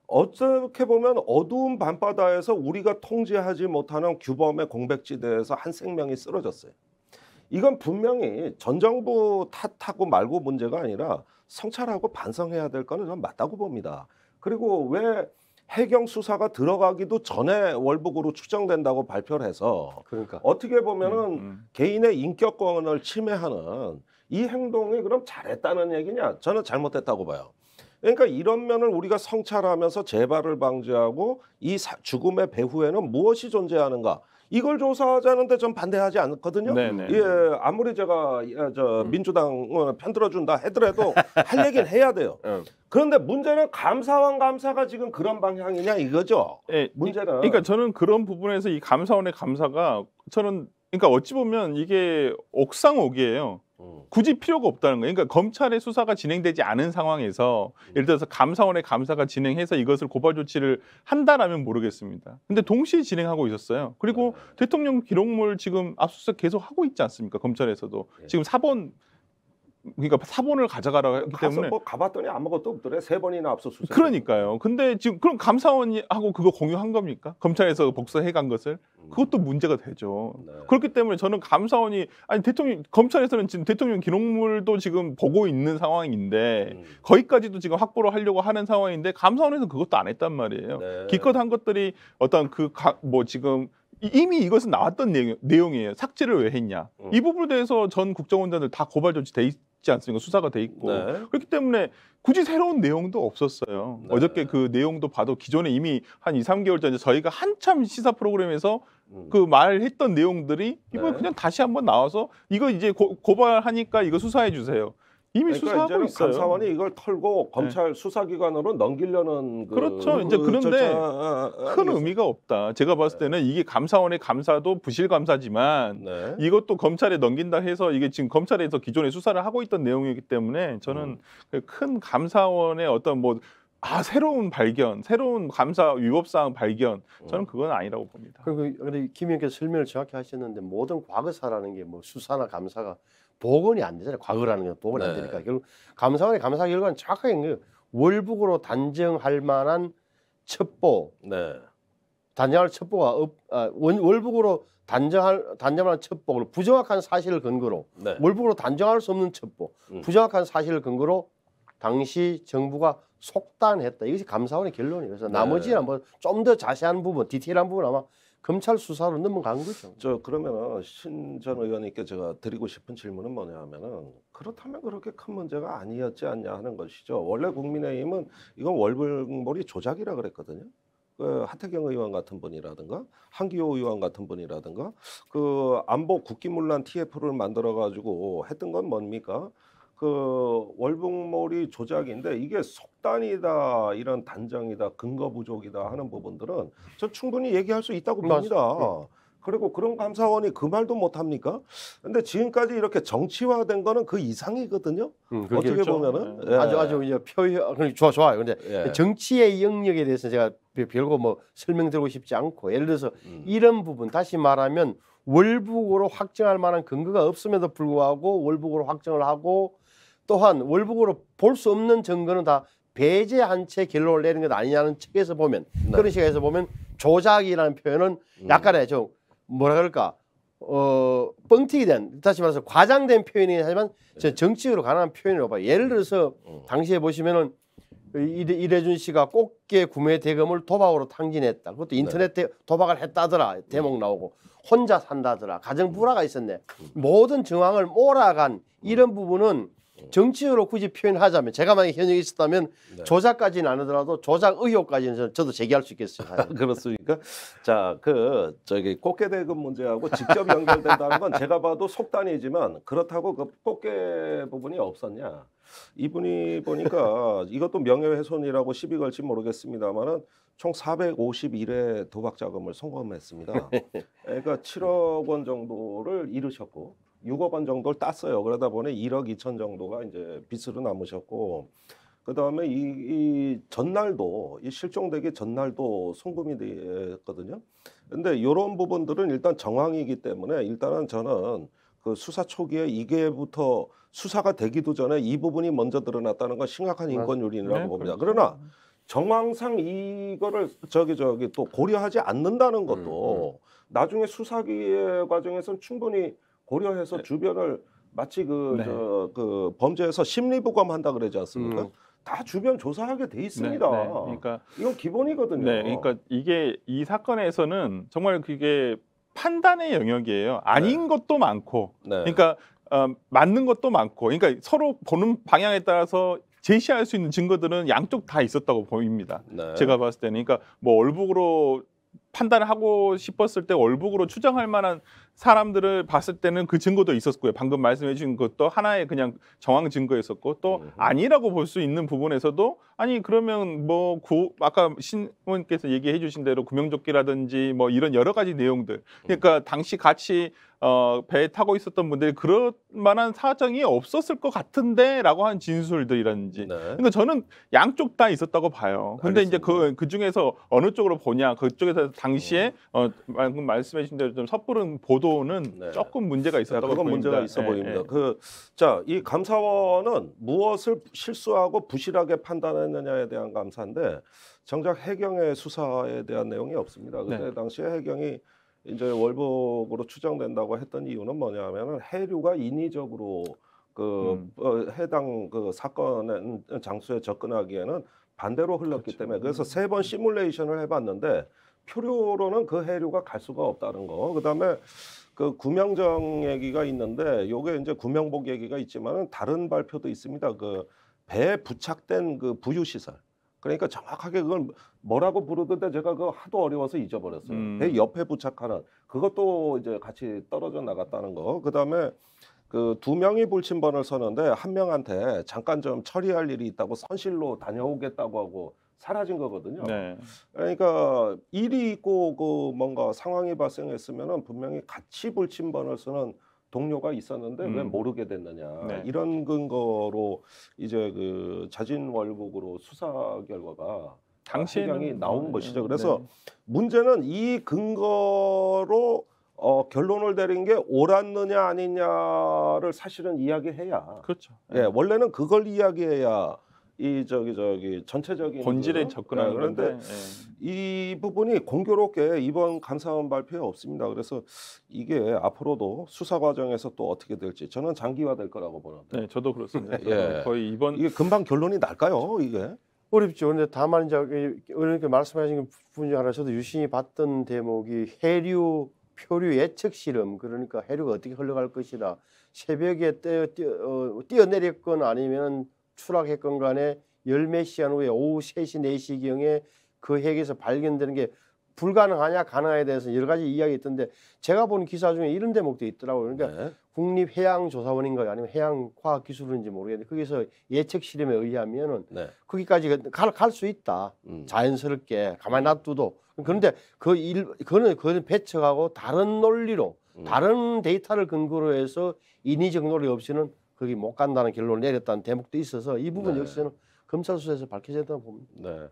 [SPEAKER 1] 어떻게 보면 어두운 밤바다에서 우리가 통제하지 못하는 규범의 공백지대에서 한 생명이 쓰러졌어요. 이건 분명히 전 정부 탓하고 말고 문제가 아니라 성찰하고 반성해야 될 거는 전 맞다고 봅니다. 그리고 왜 해경 수사가 들어가기도 전에 월북으로 추정된다고 발표를 해서 그러니까. 어떻게 보면은 음, 음. 개인의 인격권을 침해하는 이 행동이 그럼 잘했다는 얘기냐? 저는 잘못했다고 봐요. 그러니까 이런 면을 우리가 성찰하면서 재발을 방지하고 이 사, 죽음의 배후에는 무엇이 존재하는가 이걸 조사하자는데 전 반대하지 않거든요. 네네. 네. 예, 아무리 제가 저 음. 민주당 을 어, 편들어준다 해더라도 할 얘기는 해야 돼요. 네. 그런데 문제는 감사원 감사가 지금 그런 방향이냐 이거죠. 예,
[SPEAKER 3] 문제는. 그러니까 저는 그런 부분에서 이 감사원의 감사가 저는 그러니까 어찌 보면 이게 옥상옥이에요. 굳이 필요가 없다는 거예요. 그러니까 검찰의 수사가 진행되지 않은 상황에서 음. 예를 들어서 감사원의 감사가 진행해서 이것을 고발 조치를 한다라면 모르겠습니다. 근데 동시에 진행하고 있었어요. 그리고 네. 대통령 기록물 지금 압수수색 계속 하고 있지 않습니까? 검찰에서도 네. 지금 사본 그러니까 사본을 가져가라 했기 때문에 뭐 가봤더니 아무것도 없더래 세 번이나 압수수색 그러니까요 근데 지금 그럼 감사원하고 그거 공유한 겁니까 검찰에서 복사해 간 것을 음. 그것도 문제가 되죠 네. 그렇기 때문에 저는 감사원이 아니 대통령 검찰에서는 지금 대통령 기록물도 지금 보고 있는 상황인데 음. 거기까지도 지금 확보를 하려고 하는 상황인데 감사원에서 그것도 안 했단 말이에요 네. 기껏 한 것들이 어떤 그 뭐 지금 이미 이것은 나왔던 내용, 이에요 삭제를 왜 했냐. 음. 이 부분에 대해서 전 국정원장들 다 고발 조치 돼, 있, 있지 않습니까? 수사가 돼 있고 네. 그렇기 때문에 굳이 새로운 내용도 없었어요. 네. 어저께 그 내용도 봐도 기존에 이미 한 2, 3개월 전에 저희가 한참 시사 프로그램에서 음. 그 말했던 내용들이 이번에 네. 그냥 다시 한번 나와서 이거 이제 고, 발하니까 이거 수사해 주세요. 이미 그러니까 수사하고 있어요. 감사원이
[SPEAKER 1] 이걸 털고 네. 검찰 네. 수사기관으로 넘기려는 그 그렇죠. 이제 그 그런데 아, 아, 아,
[SPEAKER 3] 큰 의미가 없다. 제가 봤을 네. 때는 이게 감사원의 감사도 부실 감사지만 네. 이것도 검찰에 넘긴다 해서 이게 지금 검찰에서 기존에 수사를 하고 있던 내용이기 때문에 저는 음. 그 큰 감사원의 어떤 뭐 아, 새로운 발견, 새로운 감사 위법사항 발견. 저는 음. 그건 아니라고 봅니다. 그리고 김 의원께서 설명을 정확히 하셨는데 모든 과거사라는
[SPEAKER 2] 게 뭐 수사나 감사가 복원이 안 되잖아요. 과거라는 건 복원이 네. 안 되니까 결국 감사원의 감사 결과는 정확하게 그 월북으로 단정할 만한 첩보, 네. 단정할 첩보가 없, 아, 원, 월북으로 단정할 단정한 첩보를 부정확한 사실을 근거로 네. 월북으로 단정할 수 없는 첩보, 음. 부정확한 사실을 근거로 당시 정부가 속단했다. 이것이 감사원의 결론이에요. 그래서 네. 나머지는 뭐좀 더 자세한
[SPEAKER 1] 부분, 디테일한 부분 아마 검찰 수사로 넘어간 거죠. 저 그러면은 신전 의원님께 제가 드리고 싶은 질문은 뭐냐면은 그렇다면 그렇게 큰 문제가 아니었지 않냐 하는 것이죠. 원래 국민의힘은 이건 월불머리 조작이라 그랬거든요. 그 하태경 의원 같은 분이라든가 한기호 의원 같은 분이라든가 그 안보 국기문란 TF를 만들어 가지고 했던 건 뭡니까? 그 월북몰이 조작인데 이게 속단이다 이런 단정이다 근거 부족이다 하는 부분들은 저 충분히 얘기할 수 있다고 봅니다. 그리고 그런 감사원이 그 말도 못 합니까? 근데 지금까지 이렇게 정치화된 거는 그 이상이거든요. 음, 어떻게 그렇죠. 보면은 네. 예. 아주 아주
[SPEAKER 2] 이제 표현 어, 좋아 좋아요. 근데 예. 그 정치의 영역에 대해서 제가 별거 뭐 설명드리고 싶지 않고 예를 들어서 음. 이런 부분 다시 말하면 월북으로 확정할 만한 근거가 없음에도 불구하고 월북으로 확정을 하고 또한 월북으로 볼 수 없는 증거는 다 배제한 채 결론을 내린 것 아니냐는 측에서 보면 네. 그런 식에서 보면 조작이라는 표현은 음. 약간의 좀 뭐라 그럴까 어 뻥튀기 된 다시 말해서 과장된 표현이긴 하지만 네. 정치적으로 가능한 표현이라고 봐요 예를 들어서 음. 당시에 보시면은 이래, 이래준 씨가 꽃게 구매 대금을 도박으로 탕진했다 그것도 네. 인터넷 네. 도박을 했다더라 대목 네. 나오고 혼자 산다더라 가정 불화가 있었네 음. 모든 정황을 몰아간 이런 부분은 음. 정치적으로 굳이 표현하자면 제가 만약 현역에 있었다면 네. 조작까지는 안 하더라도 조작 의혹까지는 저도 제기할 수 있겠어요.
[SPEAKER 1] 그렇습니까? 자, 그 저기 꽃게 대금 문제하고 직접 연결된다는 건 제가 봐도 속단이지만 그렇다고 그 꽃게 부분이 없었냐? 이분이 보니까 이것도 명예훼손이라고 시비 걸지 모르겠습니다만은 총 451회 도박 자금을 송금했습니다. 그러니까 7억 원 정도를 잃으셨고 6억 원 정도를 땄어요. 그러다 보니 1억 2천 정도가 이제 빚으로 남으셨고 그 다음에 이, 이, 전날도 이 실종되기 전날도 송금이 됐거든요. 근데 이런 부분들은 일단 정황이기 때문에 일단은 저는 그 수사 초기에 이게부터 수사가 되기도 전에 이 부분이 먼저 드러났다는 건 심각한 인권 유린이라고 네, 봅니다. 그렇죠. 그러나 정황상 이거를 저기 저기 또 고려하지 않는다는 것도 음, 음. 나중에 수사기의 과정에선 충분히 고려해서 네. 주변을 마치 그, 네. 그 범죄에서 심리부감한다 그러지 않습니까? 음. 다 주변 조사하게 돼 있습니다. 네, 네. 그러니까 이건 기본이거든요. 네, 그러니까
[SPEAKER 3] 이게 이 사건에서는 정말 그게 판단의 영역이에요. 아닌 네. 것도 많고, 네. 그러니까 어, 맞는 것도 많고, 그러니까 서로 보는 방향에 따라서 제시할 수 있는 증거들은 양쪽 다 있었다고 보입니다. 네. 제가 봤을 때는, 그러니까 뭐 얼북으로 판단을 하고 싶었을 때 얼북으로 추정할 만한 사람들을 봤을 때는 그 증거도 있었고요. 방금 말씀해 주신 것도 하나의 그냥 정황 증거였었고 또 아니라고 볼 수 있는 부분에서도 아니 그러면 뭐 구, 아까 신원께서 얘기해 주신 대로 구명조끼라든지 뭐 이런 여러 가지 내용들 그러니까 음. 당시 같이 어, 배에 타고 있었던 분들이 그럴 만한 사정이 없었을 것 같은데라고 한 진술들이라든지. 네. 그러니까 저는 양쪽 다 있었다고 봐요. 근데 알겠습니다. 이제 그, 그 중에서 어느 쪽으로 보냐, 그쪽에서 당시에 음. 어, 말씀해 주신 대로 좀 섣부른 보도 정도는 네. 조금 문제가 네, 있었다고 그건 보입니다. 문제가 있어 네, 보입니다. 네. 그, 자, 이 감사원은
[SPEAKER 1] 무엇을
[SPEAKER 3] 실수하고
[SPEAKER 1] 부실하게 판단했느냐에 대한 감사인데 정작 해경의 수사에 대한 내용이 없습니다. 그때 네. 당시에 해경이 이제 월북으로 추정된다고 했던 이유는 뭐냐면은 해류가 인위적으로 그 음. 어, 해당 그 사건 장소에 접근하기에는 반대로 흘렀기 그렇죠. 때문에 그래서 음. 세번 시뮬레이션을 해봤는데 표류로는 그 해류가 갈 수가 없다는 거. 그다음에 그 구명정 얘기가 있는데 요게 이제 구명복 얘기가 있지만은 다른 발표도 있습니다. 그 배에 부착된 그 부유 시설. 그러니까 정확하게 그걸 뭐라고 부르던데 제가 그 하도 어려워서 잊어버렸어요. 음. 배 옆에 부착하는 그것도 이제 같이 떨어져 나갔다는 거. 그다음에 그 두 명이 불침번을 서는데 한 명한테 잠깐 좀 처리할 일이 있다고 선실로 다녀오겠다고 하고 사라진 거거든요. 네. 그러니까 일이 있고 그 뭔가 상황이 발생했으면은 분명히 같이 불침번을 쓰는 동료가 있었는데 음. 왜 모르게 됐느냐 네. 이런 근거로 이제 그 자진 월북으로 수사 결과가 당시이 나온 네. 것이죠. 그래서 네. 문제는 이 근거로 어, 결론을 내린 게 옳았느냐 아니냐를 사실은 이야기해야. 그렇죠. 예, 네. 원래는 그걸 이야기해야 이 저기 저기 전체적인 본질에 그, 접근하는 예, 그런데 예. 이 부분이 공교롭게 이번 감사원 발표에 없습니다. 그래서 이게 앞으로도 수사 과정에서 또 어떻게 될지 저는 장기화될 거라고 보는데.
[SPEAKER 3] 네, 저도 그렇습니다. 예. 거의 이번 이게 금방 결론이
[SPEAKER 1] 날까요? 이게?
[SPEAKER 2] 어렵죠. 근데 다만 이제 이렇게 말씀하신 부분 중 하나 저도 유심히 봤던 대목이 해류 표류 예측 실험 그러니까 해류가 어떻게 흘러갈 것이다. 새벽에 뛰어, 뛰어, 어, 어내렸건 아니면 추락했건 간에 열 몇 시간 후에 오후 3시4시경에그 핵에서 발견되는 게 불가능하냐 가능하냐에 대해서 여러 가지 이야기 있던데 제가 본 기사 중에 이런 대목도 있더라고요. 그러니까 네. 국립해양조사원인가요? 아니면 해양과학기술원인지 모르겠는데 거기서 예측 실험에 의하면은 네. 거기까지 갈 수 있다. 음. 자연스럽게 가만히 놔두도. 그런데 그 일, 그거는 그거는 배척하고 다른 논리로 음. 다른 데이터를 근거로 해서 인위적 논리 없이는 거기 못 간다는 결론을 내렸다는 대목도 있어서 이 부분 네. 역시 저는
[SPEAKER 1] 검찰 수사에서 밝혀져야 된다고 봅니다. 네.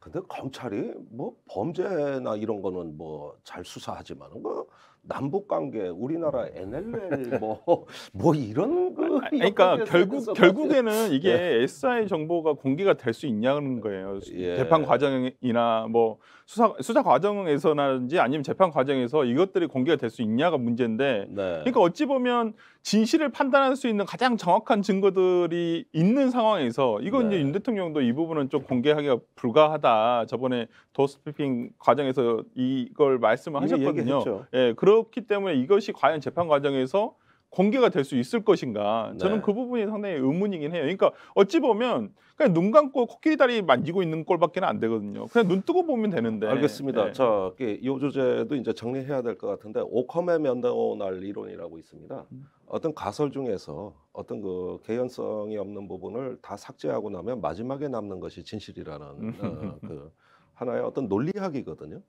[SPEAKER 1] 근데 검찰이 뭐 범죄나 이런 거는 뭐 잘 수사하지만은 그 남북 관계 우리나라 음. NLL
[SPEAKER 3] 뭐뭐 뭐 이런 그 아, 그러니까 결국 결국에는 뭐 이게 예. SI 정보가 공개가 될 수 있냐는 예. 거예요. 예. 재판 과정이나 뭐 수사 수사 과정에서나든지 아니면 재판 과정에서 이것들이 공개가 될 수 있냐가 문제인데 네. 그러니까 어찌 보면 진실을 판단할 수 있는 가장 정확한 증거들이 있는 상황에서 이건 네. 이제 윤 대통령도 이 부분은 좀 공개하기가 불가하다. 저번에 도스피핑 과정에서 이걸 말씀을 하셨거든요. 예, 그렇기 때문에 이것이 과연 재판 과정에서 공개가 될 수 있을 것인가 저는 네. 그 부분이 상당히 의문이긴 해요. 그러니까 어찌 보면 그냥 눈 감고 코끼리 다리 만지고 있는 꼴밖에 안 되거든요. 그냥 눈 뜨고 보면 되는데. 알겠습니다. 네.
[SPEAKER 1] 자, 이 주제도 이제 정리해야 될 것 같은데 오컴의 면도날 이론이라고 있습니다. 음. 어떤 가설 중에서 어떤 그 개연성이 없는 부분을 다 삭제하고 나면 마지막에 남는 것이 진실이라는 음. 어, 그 하나의 어떤 논리학이거든요.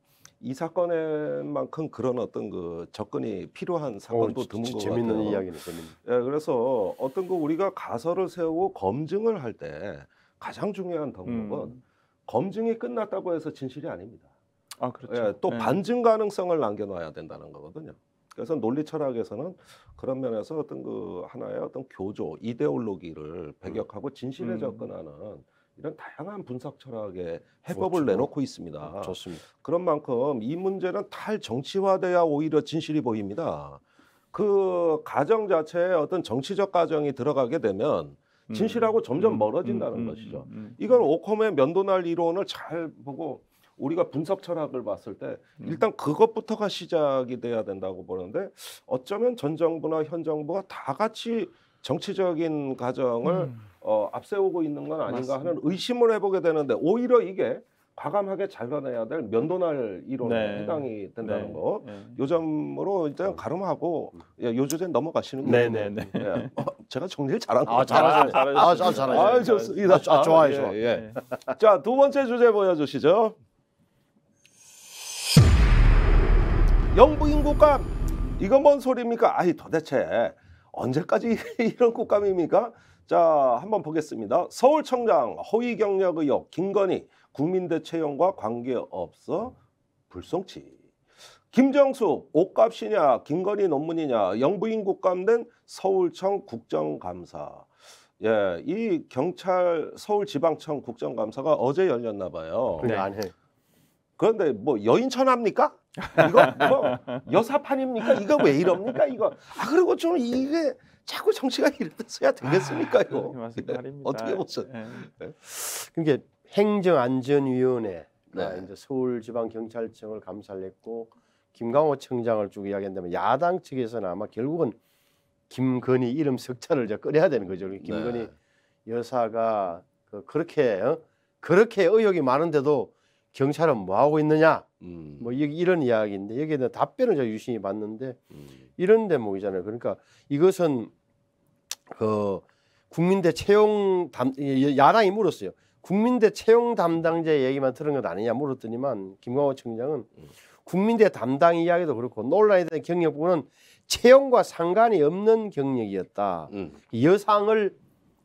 [SPEAKER 1] 이 사건에만큼 그런 어떤 그 접근이 필요한 사건도 어, 드문 것재 같아요. 재밌는 이야기네, 재 예, 그래서 어떤 거 우리가 가설을 세우고 검증을 할 때 가장 중요한 덕목은 음. 검증이 끝났다고 해서 진실이 아닙니다. 아, 그렇죠. 예, 또 네. 반증 가능성을 남겨놔야 된다는 거거든요. 그래서 논리 철학에서는 그런 면에서 어떤 그 하나의 어떤 교조, 이데올로기를 음. 배격하고 진실에 음. 접근하는 이런 다양한 분석 철학의 해법을 그렇죠. 내놓고 있습니다. 아, 좋습니다. 그런 만큼 이 문제는 탈정치화돼야 오히려 진실이 보입니다. 그 가정 자체에 어떤 정치적 가정이 들어가게 되면 음, 진실하고 음. 점점 멀어진다는 음. 음 것이죠. 음, 음. 이건 오컴의 면도날 이론을 잘 보고 우리가 분석 철학을 봤을 때 일단 그것부터가 시작이 돼야 된다고 보는데 어쩌면 전 정부나 현 정부가 다 같이 정치적인 가정을 어, 앞세우고 있는 건 아닌가 맞습니다. 하는 의심을 해보게 되는데 오히려 이게 과감하게 잘라내야 될 면도날 이론에 네. 해당이 된다는 네. 거. 네. 요점으로 일단 네. 가름하고 예, 요 주제 넘어가시는 네, 거예요. 네네네. 예. 어, 제가 정리를 잘한 거 아, 잘하죠. 아, 잘하죠. 아, 아, 아, 좋습니다. 아, 좋아요. 좋아. 예, 예. 자, 두 번째 주제 보여주시죠. 영부인 국감. 이건 뭔 소리입니까? 아이 도대체 언제까지 이런 국감입니까? 자, 한번 보겠습니다. 서울청장 허위 경력 의혹 김건희 국민대 채용과 관계없어 불송치. 김정숙 옷값이냐 김건희 논문이냐 영부인 국감된 서울청 국정감사. 예, 이 경찰 서울지방청 국정감사가 어제 열렸나 봐요. 네. 안 네, 해. 그런데 뭐 여인천합니까?
[SPEAKER 3] 이거 뭐
[SPEAKER 1] 여사판입니까? 이거 왜 이럽니까? 이거 아 그리고 좀 이게 자꾸 정치가 이렇게 써야 되겠습니까 아, 이거
[SPEAKER 3] 네, 어떻게 보세요? 예.
[SPEAKER 2] 네. 그러니까 행정안전위원회 네. 이제 서울지방경찰청을 감찰했고 김강호 청장을 쭉 이야기한다면 야당 측에서는 아마 결국은 김건희 이름 석자를 이제 꺼내야 되는 거죠. 그러니까 김건희 네. 여사가 그 그렇게 어? 그렇게 의혹이 많은데도 경찰은 뭐 하고 있느냐? 음. 뭐 이, 런 이야기인데 여기에 대한 답변을 제가 유심히 봤는데 음. 이런 대목이잖아요. 그러니까 이것은 그 국민대 채용 담 야당이 물었어요. 국민대 채용 담당자 의 얘기만 들은 것 아니냐 물었더니만 김광호 청장은 음. 국민대 담당 이야기도 그렇고 논란에 대한 경력 부분은 채용과 상관이 없는 경력이었다. 음. 여상을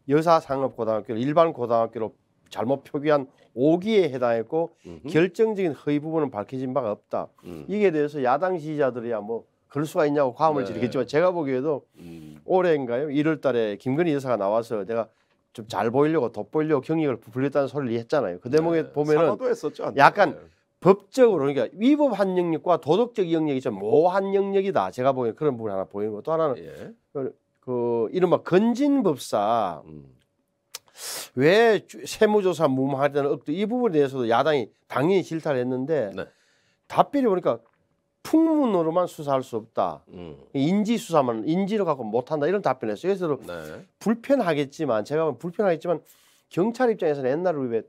[SPEAKER 2] 여사상업고등학교 일반 고등학교로 잘못 표기한 오기에 해당했고 음흠. 결정적인 허위 부분은 밝혀진 바가 없다. 음. 이게 대해서 야당 지지자들이야 뭐 그럴 수가 있냐고 과음을 네. 지르겠지만 제가 보기에도 음. 올해인가요? 1월 달에 김건희 여사가 나와서 내가 좀 잘 보이려고 돋보이려고 경력을 부풀렸다는 소리를 했잖아요. 그 대목에 네. 보면은 했었죠, 약간 네. 법적으로 그러니까 위법한 영역과 도덕적 영역이 좀 모호한 영역이다. 제가 보기엔 그런 부분 하나 보이는 것또 하나는 예. 그, 그 이른바 건진법사 음. 왜 세무조사 무마하자는 업도이 부분에 대해서도 야당이 당연히 질타를 했는데 네. 답변이 보니까 풍문으로만 수사할 수 없다. 음. 인지 수사만 인지를 갖고 못한다 이런 답변을 했어요. 그래서 네. 불편하겠지만 제가 보면 불편하겠지만 경찰 입장에서는 옛날에 왜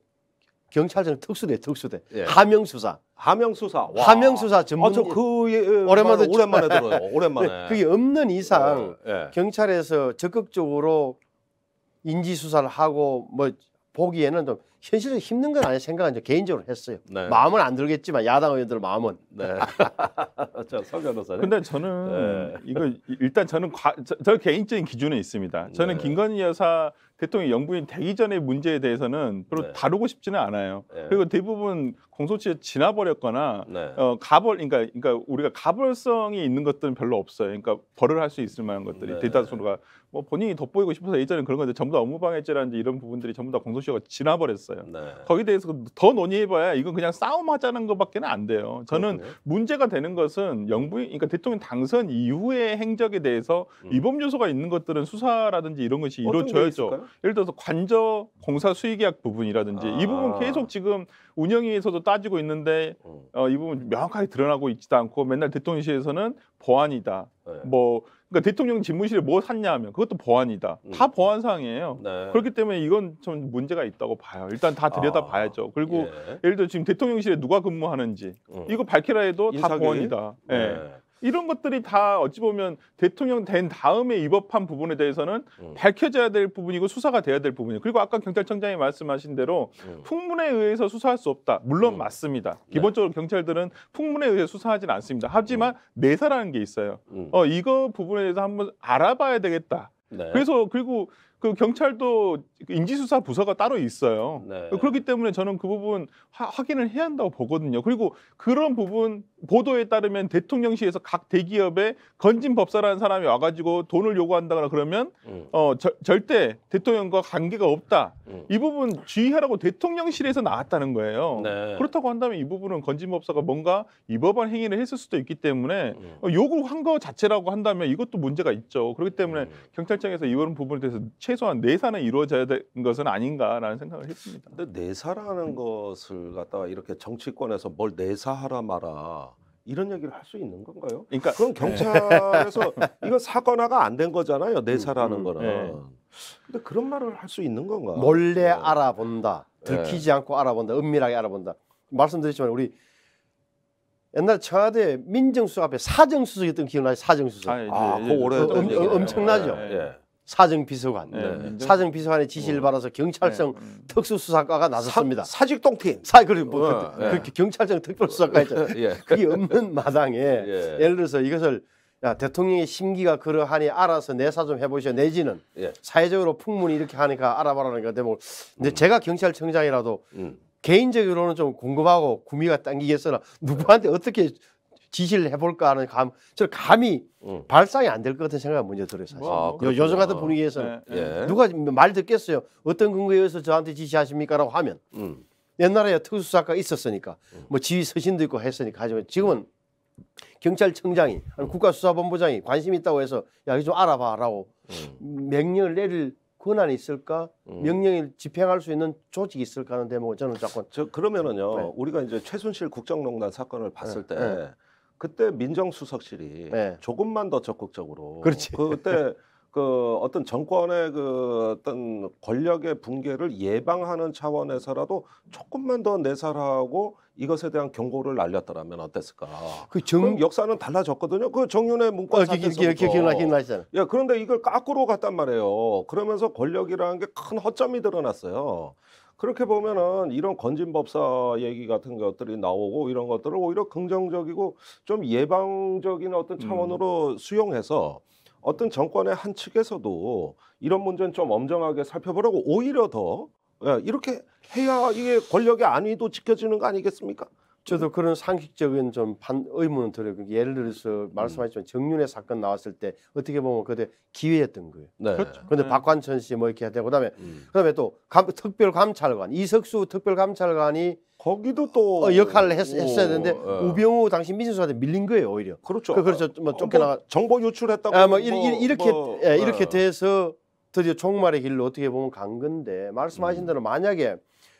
[SPEAKER 2] 경찰청 특수대 특수대 예. 하명 수사
[SPEAKER 1] 하명 수사 하명
[SPEAKER 2] 수사 전문 아, 그 예, 예, 오랜만에 오랜만에 들어요 네. 오랜만에 그게 없는 이상 예, 예. 경찰에서 적극적으로 인지 수사를 하고 뭐 보기에는 좀 현실은 힘든 건아니 생각은 이제 개인적으로 했어요. 네. 마음은 안 들겠지만 야당 의원들
[SPEAKER 3] 마음은. 네. 네. 저성 변호사 근데 저는 네. 이거 일단 저는 과, 저, 저 개인적인 기준은 있습니다. 저는 네. 김건희 여사 대통령 영부인 되기 전의 문제에 대해서는 별로 네. 다루고 싶지는 않아요. 네. 그리고 대부분 공소시에 지나버렸거나 네. 어, 가벌, 그러니까, 그러니까 우리가 가벌성이 있는 것들은 별로 없어요. 그러니까 벌을 할 수 있을 만한 것들이 대다수가 네. 뭐 본인이 돋보이고 싶어서 예전에 그런 건데 전부 다 업무방해죄라든지 이런 부분들이 전부 다 공소시효가 지나버렸어요. 네. 거기에 대해서 더 논의해봐야 이건 그냥 싸움하자는 것밖에는 안 돼요. 저는 그렇군요. 문제가 되는 것은 영부인, 그러니까 대통령 당선 이후의 행적에 대해서 음. 위법 요소가 있는 것들은 수사라든지 이런 것이 이루어져야죠. 예를 들어서 관저 공사 수의계약 부분이라든지 아. 이 부분 아. 계속 지금 운영위에서도 따지고 있는데 음. 어, 이 부분 명확하게 드러나고 있지도 않고 맨날 대통령실에서는 보안이다. 네. 뭐 그러니까 대통령 집무실에 뭐 샀냐 하면 그것도 보안이다. 음. 다 보안 사항이에요. 네. 그렇기 때문에 이건 좀 문제가 있다고 봐요. 일단 다 들여다 아. 봐야죠. 그리고 예. 를 들어 지금 대통령실에 누가 근무하는지 음. 이거 밝히라 해도 인사계다 보안이다. 네. 예. 네. 이런 것들이 다 어찌 보면 대통령 된 다음에 위법한 부분에 대해서는 음. 밝혀져야 될 부분이고 수사가 돼야 될부분이고 그리고 아까 경찰청장이 말씀하신 대로 음. 풍문에 의해서 수사할 수 없다. 물론 음. 맞습니다. 네. 기본적으로 네. 경찰들은 풍문에 의해 수사하지는 않습니다. 하지만 음. 내사라는 게 있어요. 음. 어 이거 부분에 대해서 한번 알아봐야 되겠다. 네. 그래서 그리고 그 경찰도 인지수사 부서가 따로 있어요. 네. 그렇기 때문에 저는 그 부분 하, 확인을 해야 한다고 보거든요. 그리고 그런 부분 보도에 따르면 대통령실에서 각 대기업에 건진 법사라는 사람이 와가지고 돈을 요구한다거나 그러면 음. 어 저, 절대 대통령과 관계가 없다. 음. 이 부분 주의하라고 대통령실에서 나왔다는 거예요. 네. 그렇다고 한다면 이 부분은 건진 법사가 뭔가 위법한 행위를 했을 수도 있기 때문에 음. 어, 요구를 한거 자체라고 한다면 이것도 문제가 있죠. 그렇기 때문에 음. 경찰청에서 이런 부분에 대해서 최소한 내사는 이루어져야 되는 것은 아닌가라는 생각을 했습니다.
[SPEAKER 1] 근데 내사라는 것을 갖다가 이렇게 정치권에서 뭘 내사하라 마라 이런 얘기를 할 수 있는 건가요? 그러니까 그럼 경찰에서 네. 이건 사건화가 안 된 거잖아요. 내사라는 음, 음, 거는. 네. 근데 그런 말을 할 수 있는 건가? 몰래 네.
[SPEAKER 2] 알아본다. 네. 들키지 않고 알아본다. 은밀하게 알아본다. 말씀드렸지만 우리 옛날 청와대 민정수석 앞에 사정수석이었던 기억나요? 사정수석. 아, 예, 예 아 예, 그 예, 예. 오래 엄, 엄청나죠. 예. 사정비서관, 네. 네. 사정비서관의 지시를 어. 받아서 경찰청 네. 음. 특수수사과가 나섰습니다. 사, 직동팀 사, 그리고 뭐, 어, 그, 예. 그, 경찰청 특별수사과 있죠. 예. 그게 없는 마당에 예. 예를 들어서 이것을 야, 대통령의 심기가 그러하니 알아서 내사 좀 해보시오. 내지는 예. 사회적으로 풍문이 이렇게 하니까 알아봐라는 건 뭐, 근데 음. 제가 경찰청장이라도 음. 개인적으로는 좀 궁금하고 구미가 당기겠으나 누구한테 어떻게 지시를 해볼까 하는 감, 저 감이 응. 음. 발상이 안 될 것 같은 생각이 먼저 들어요 뭐, 사실. 아, 요, 요즘 같은 분위기에서는 네. 네. 예. 누가 말 듣겠어요? 어떤 근거에 의해서 저한테 지시하십니까라고 하면 응. 음. 옛날에 특수사가 있었으니까 음. 뭐 지휘 서신도 있고 했으니까 하지만 지금은 경찰청장이 국가수사본부장이 관심 있다고 해서 야 이거 좀 알아봐라고 명령을 내릴 권한이 있을까? 음. 명령을 집행할 수
[SPEAKER 1] 있는 조직이 있을까 하는 대목을 저는 자꾸 저 그러면은요. 네. 우리가 이제 최순실 국정농단 사건을 봤을 네. 때 네. 그때 민정수석실이 네. 조금만 더 적극적으로 그렇지. 그때 그 어떤 정권의 그 어떤 권력의 붕괴를 예방하는 차원에서라도 조금만 더 내살하고 이것에 대한 경고를 날렸더라면 어땠을까? 그 정... 역사는 달라졌거든요. 그 정윤의 문과 어, 사태에서 기억나시잖아요. 예, 그런데 이걸 깎으로 갔단 말이에요. 그러면서 권력이라는 게 큰 허점이 드러났어요. 그렇게 보면은 이런 건진법사 얘기 같은 것들이 나오고 이런 것들을 오히려 긍정적이고 좀 예방적인 어떤 음. 차원으로 음. 수용해서 어떤 정권의 한 측에서도 이런 문제는 좀 엄정하게 살펴보라고 오히려 더 예, 이렇게 해야 이게 권력의 안위도 지켜지는 거 아니겠습니까? 저도 그런 상식적인
[SPEAKER 2] 좀 반, 의문을드려요 그러니까 예를 들어서 음. 말씀하셨지만 정윤회 사건 나왔을 때 어떻게 보면 그때 기회였던 거예요. 네. 그렇죠. 그런데 네. 박관천 씨 뭐 이렇게 해야 되고 그다음에 음. 그다음에 또 감, 특별감찰관 이석수 특별감찰관이 거기도 또 어, 역할을 했, 어야 되는데 예. 우병우 당시 민수한테 주 밀린 거예요 오히려. 그렇죠. 그, 그렇죠. 뭐 쫓겨나. 뭐 정보 유출했다고. 아, 뭐, 뭐 이, 렇게 뭐, 예, 이렇게 예. 돼서 드디어 종말의 길로 어떻게 보면 간 건데 말씀하신 음. 대로 만약에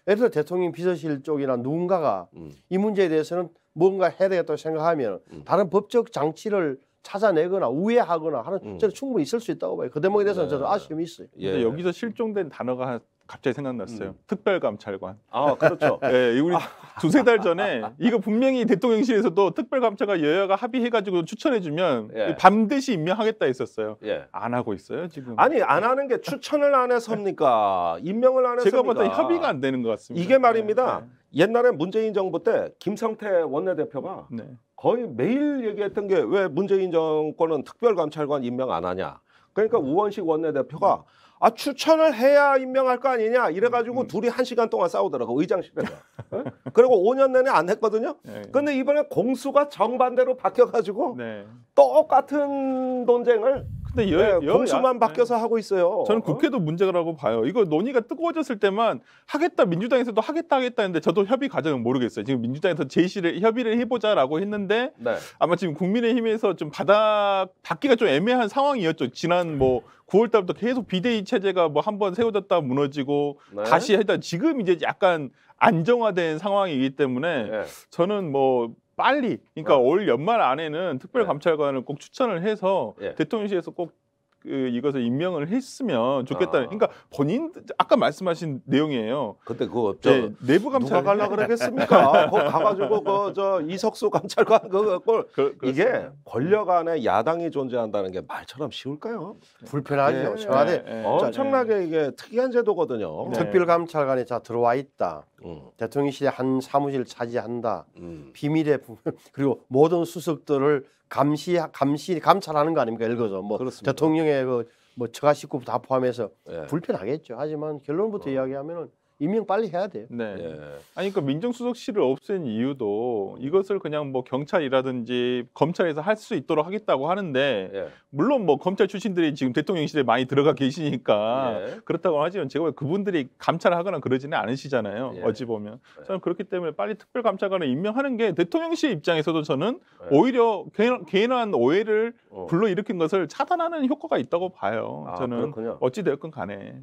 [SPEAKER 2] 예를 들어 대통령 비서실 쪽이나 누군가가 음. 이 문제에 대해서는 뭔가 해야 되겠다고 생각하면 음. 다른 법적 장치를 찾아내거나 우회하거나 하는 음. 저는 충분히
[SPEAKER 3] 있을 수 있다고 봐요. 그 대목에 대해서는 네. 저도 아쉬움이 있어요. 예. 근데 여기서 실종된 단어가 갑자기 생각났어요. 음. 특별감찰관. 아 그렇죠. 예, 네, 우리 아. 두세 달 전에 이거 분명히 대통령실에서도 특별감찰관 여야가 합의해가지고 추천해주면 예. 반드시 임명하겠다 했었어요. 예. 안 하고 있어요 지금. 아니 안 하는 게 추천을 안 해서입니까? 임명을 안 해서. 제가 봤을 때 협의가 안 되는 것
[SPEAKER 1] 같습니다. 이게 말입니다. 네. 네. 옛날에 문재인 정부 때 김성태 원내대표가 네. 거의 매일 얘기했던 게 왜 문재인 정권은 특별감찰관 임명 안 하냐. 그러니까 음. 우원식 원내대표가 음. 아 추천을 해야 임명할 거 아니냐 이래가지고 음. 음. 둘이 한 시간 동안 싸우더라고 의장실에서 응? 어? 그리고 5년 내내 안 했거든요 네. 근데 이번에 공수가 정반대로 바뀌어가지고 네. 똑같은 논쟁을 근데 여, 네, 여, 공수만
[SPEAKER 3] 야, 바뀌어서 네. 하고 있어요 저는 어? 국회도 어? 문제라고 봐요 이거 논의가 뜨거워졌을 때만 하겠다 민주당에서도 하겠다 하겠다 했는데 저도 협의 과정은 모르겠어요 지금 민주당에서 제시를 협의를 해보자라고 했는데 네. 아마 지금 국민의힘에서 좀 받아 받기가 좀 애매한 상황이었죠 지난 뭐 9월 달부터 계속 비대위 체제가 뭐 한 번 세워졌다 무너지고 네. 다시 일단 지금 이제 약간 안정화된 상황이기 때문에 네. 저는 뭐 빨리 그러니까 네. 올 연말 안에는 특별감찰관을 네. 꼭 추천을 해서 예. 대통령실에서 꼭그 이것을 임명을 했으면 좋겠다. 아. 그러니까 본인 아까 말씀하신 내용이에요. 그때 그거 예, 아, 그 저 네, 내부 감찰 누가 갈라 그러겠습니까? 거 가가지고
[SPEAKER 1] 그저 이석수 감찰관 그걸 그, 이게 권력 안에 야당이 존재한다는 게 말처럼 쉬울까요? 네. 불편하죠. 네, 네, 네, 엄청나게 네. 이게 특이한 제도거든요. 네. 특별 감찰관이
[SPEAKER 2] 자 들어와 있다. 음. 대통령실에 한 사무실 차지한다. 음. 비밀의 부 그리고 모든 수석들을 감시 감시 감찰하는 거 아닙니까? 읽어서뭐 그렇습니다. 대통령의 그뭐 처가 식구 다 포함해서 예. 불편하겠죠. 하지만 결론부터 어. 이야기하면은
[SPEAKER 3] 임명 빨리 해야 돼요. 네. 예. 아니 그러니까 민정수석실을 없앤 이유도 이것을 그냥 뭐 경찰이라든지 검찰에서 할 수 있도록 하겠다고 하는데 예. 물론 뭐 검찰 출신들이 지금 대통령실에 많이 들어가 계시니까 예. 그렇다고 하지만 제가 그분들이 감찰을 하거나 그러지는 않으시잖아요. 예. 어찌 보면 예. 저는 그렇기 때문에 빨리 특별감찰관을 임명하는 게 대통령실 입장에서도 저는 예. 오히려 괜한 오해를 어. 불러일으킨 것을 차단하는 효과가 있다고 봐요. 아, 저는 어찌 되었건 간에.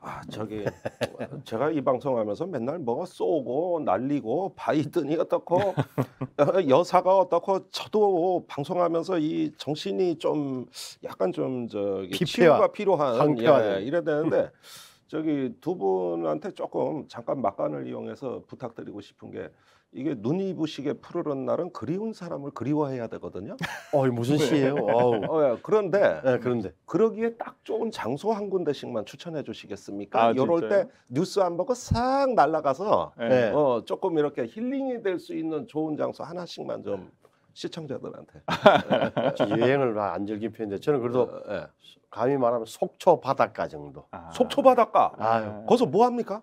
[SPEAKER 3] 아 저기 제가 이
[SPEAKER 1] 방송하면서 맨날 뭐가 쏘고 날리고 바이든이 어떻고 어, 여사가 어떻고 저도 방송하면서 이 정신이 좀 약간 좀 저기 피폐화, 치유가 필요한 예, 이래 되는데 음. 저기 두 분한테 조금 잠깐 막간을 이용해서 부탁드리고 싶은 게 이게 눈이 부시게 푸르른 날은 그리운 사람을 그리워해야 되거든요. 어, 이 무슨 시예요? 네. 어, 예, 그런데 네, 그런데 그러기에 딱 좋은 장소 한 군데씩만 추천해 주시겠습니까? 아, 이럴 진짜요? 때 뉴스 안 보고 싹 날아가서 네. 네. 어, 조금 이렇게 힐링이 될 수 있는 좋은 장소 하나씩만 좀 시청자들한테
[SPEAKER 2] 여행을 안 즐긴 편인데 저는 그래도 어, 예. 감히 말하면 속초 바닷가 정도. 아. 속초 바닷가. 아유. 거기서 뭐 합니까?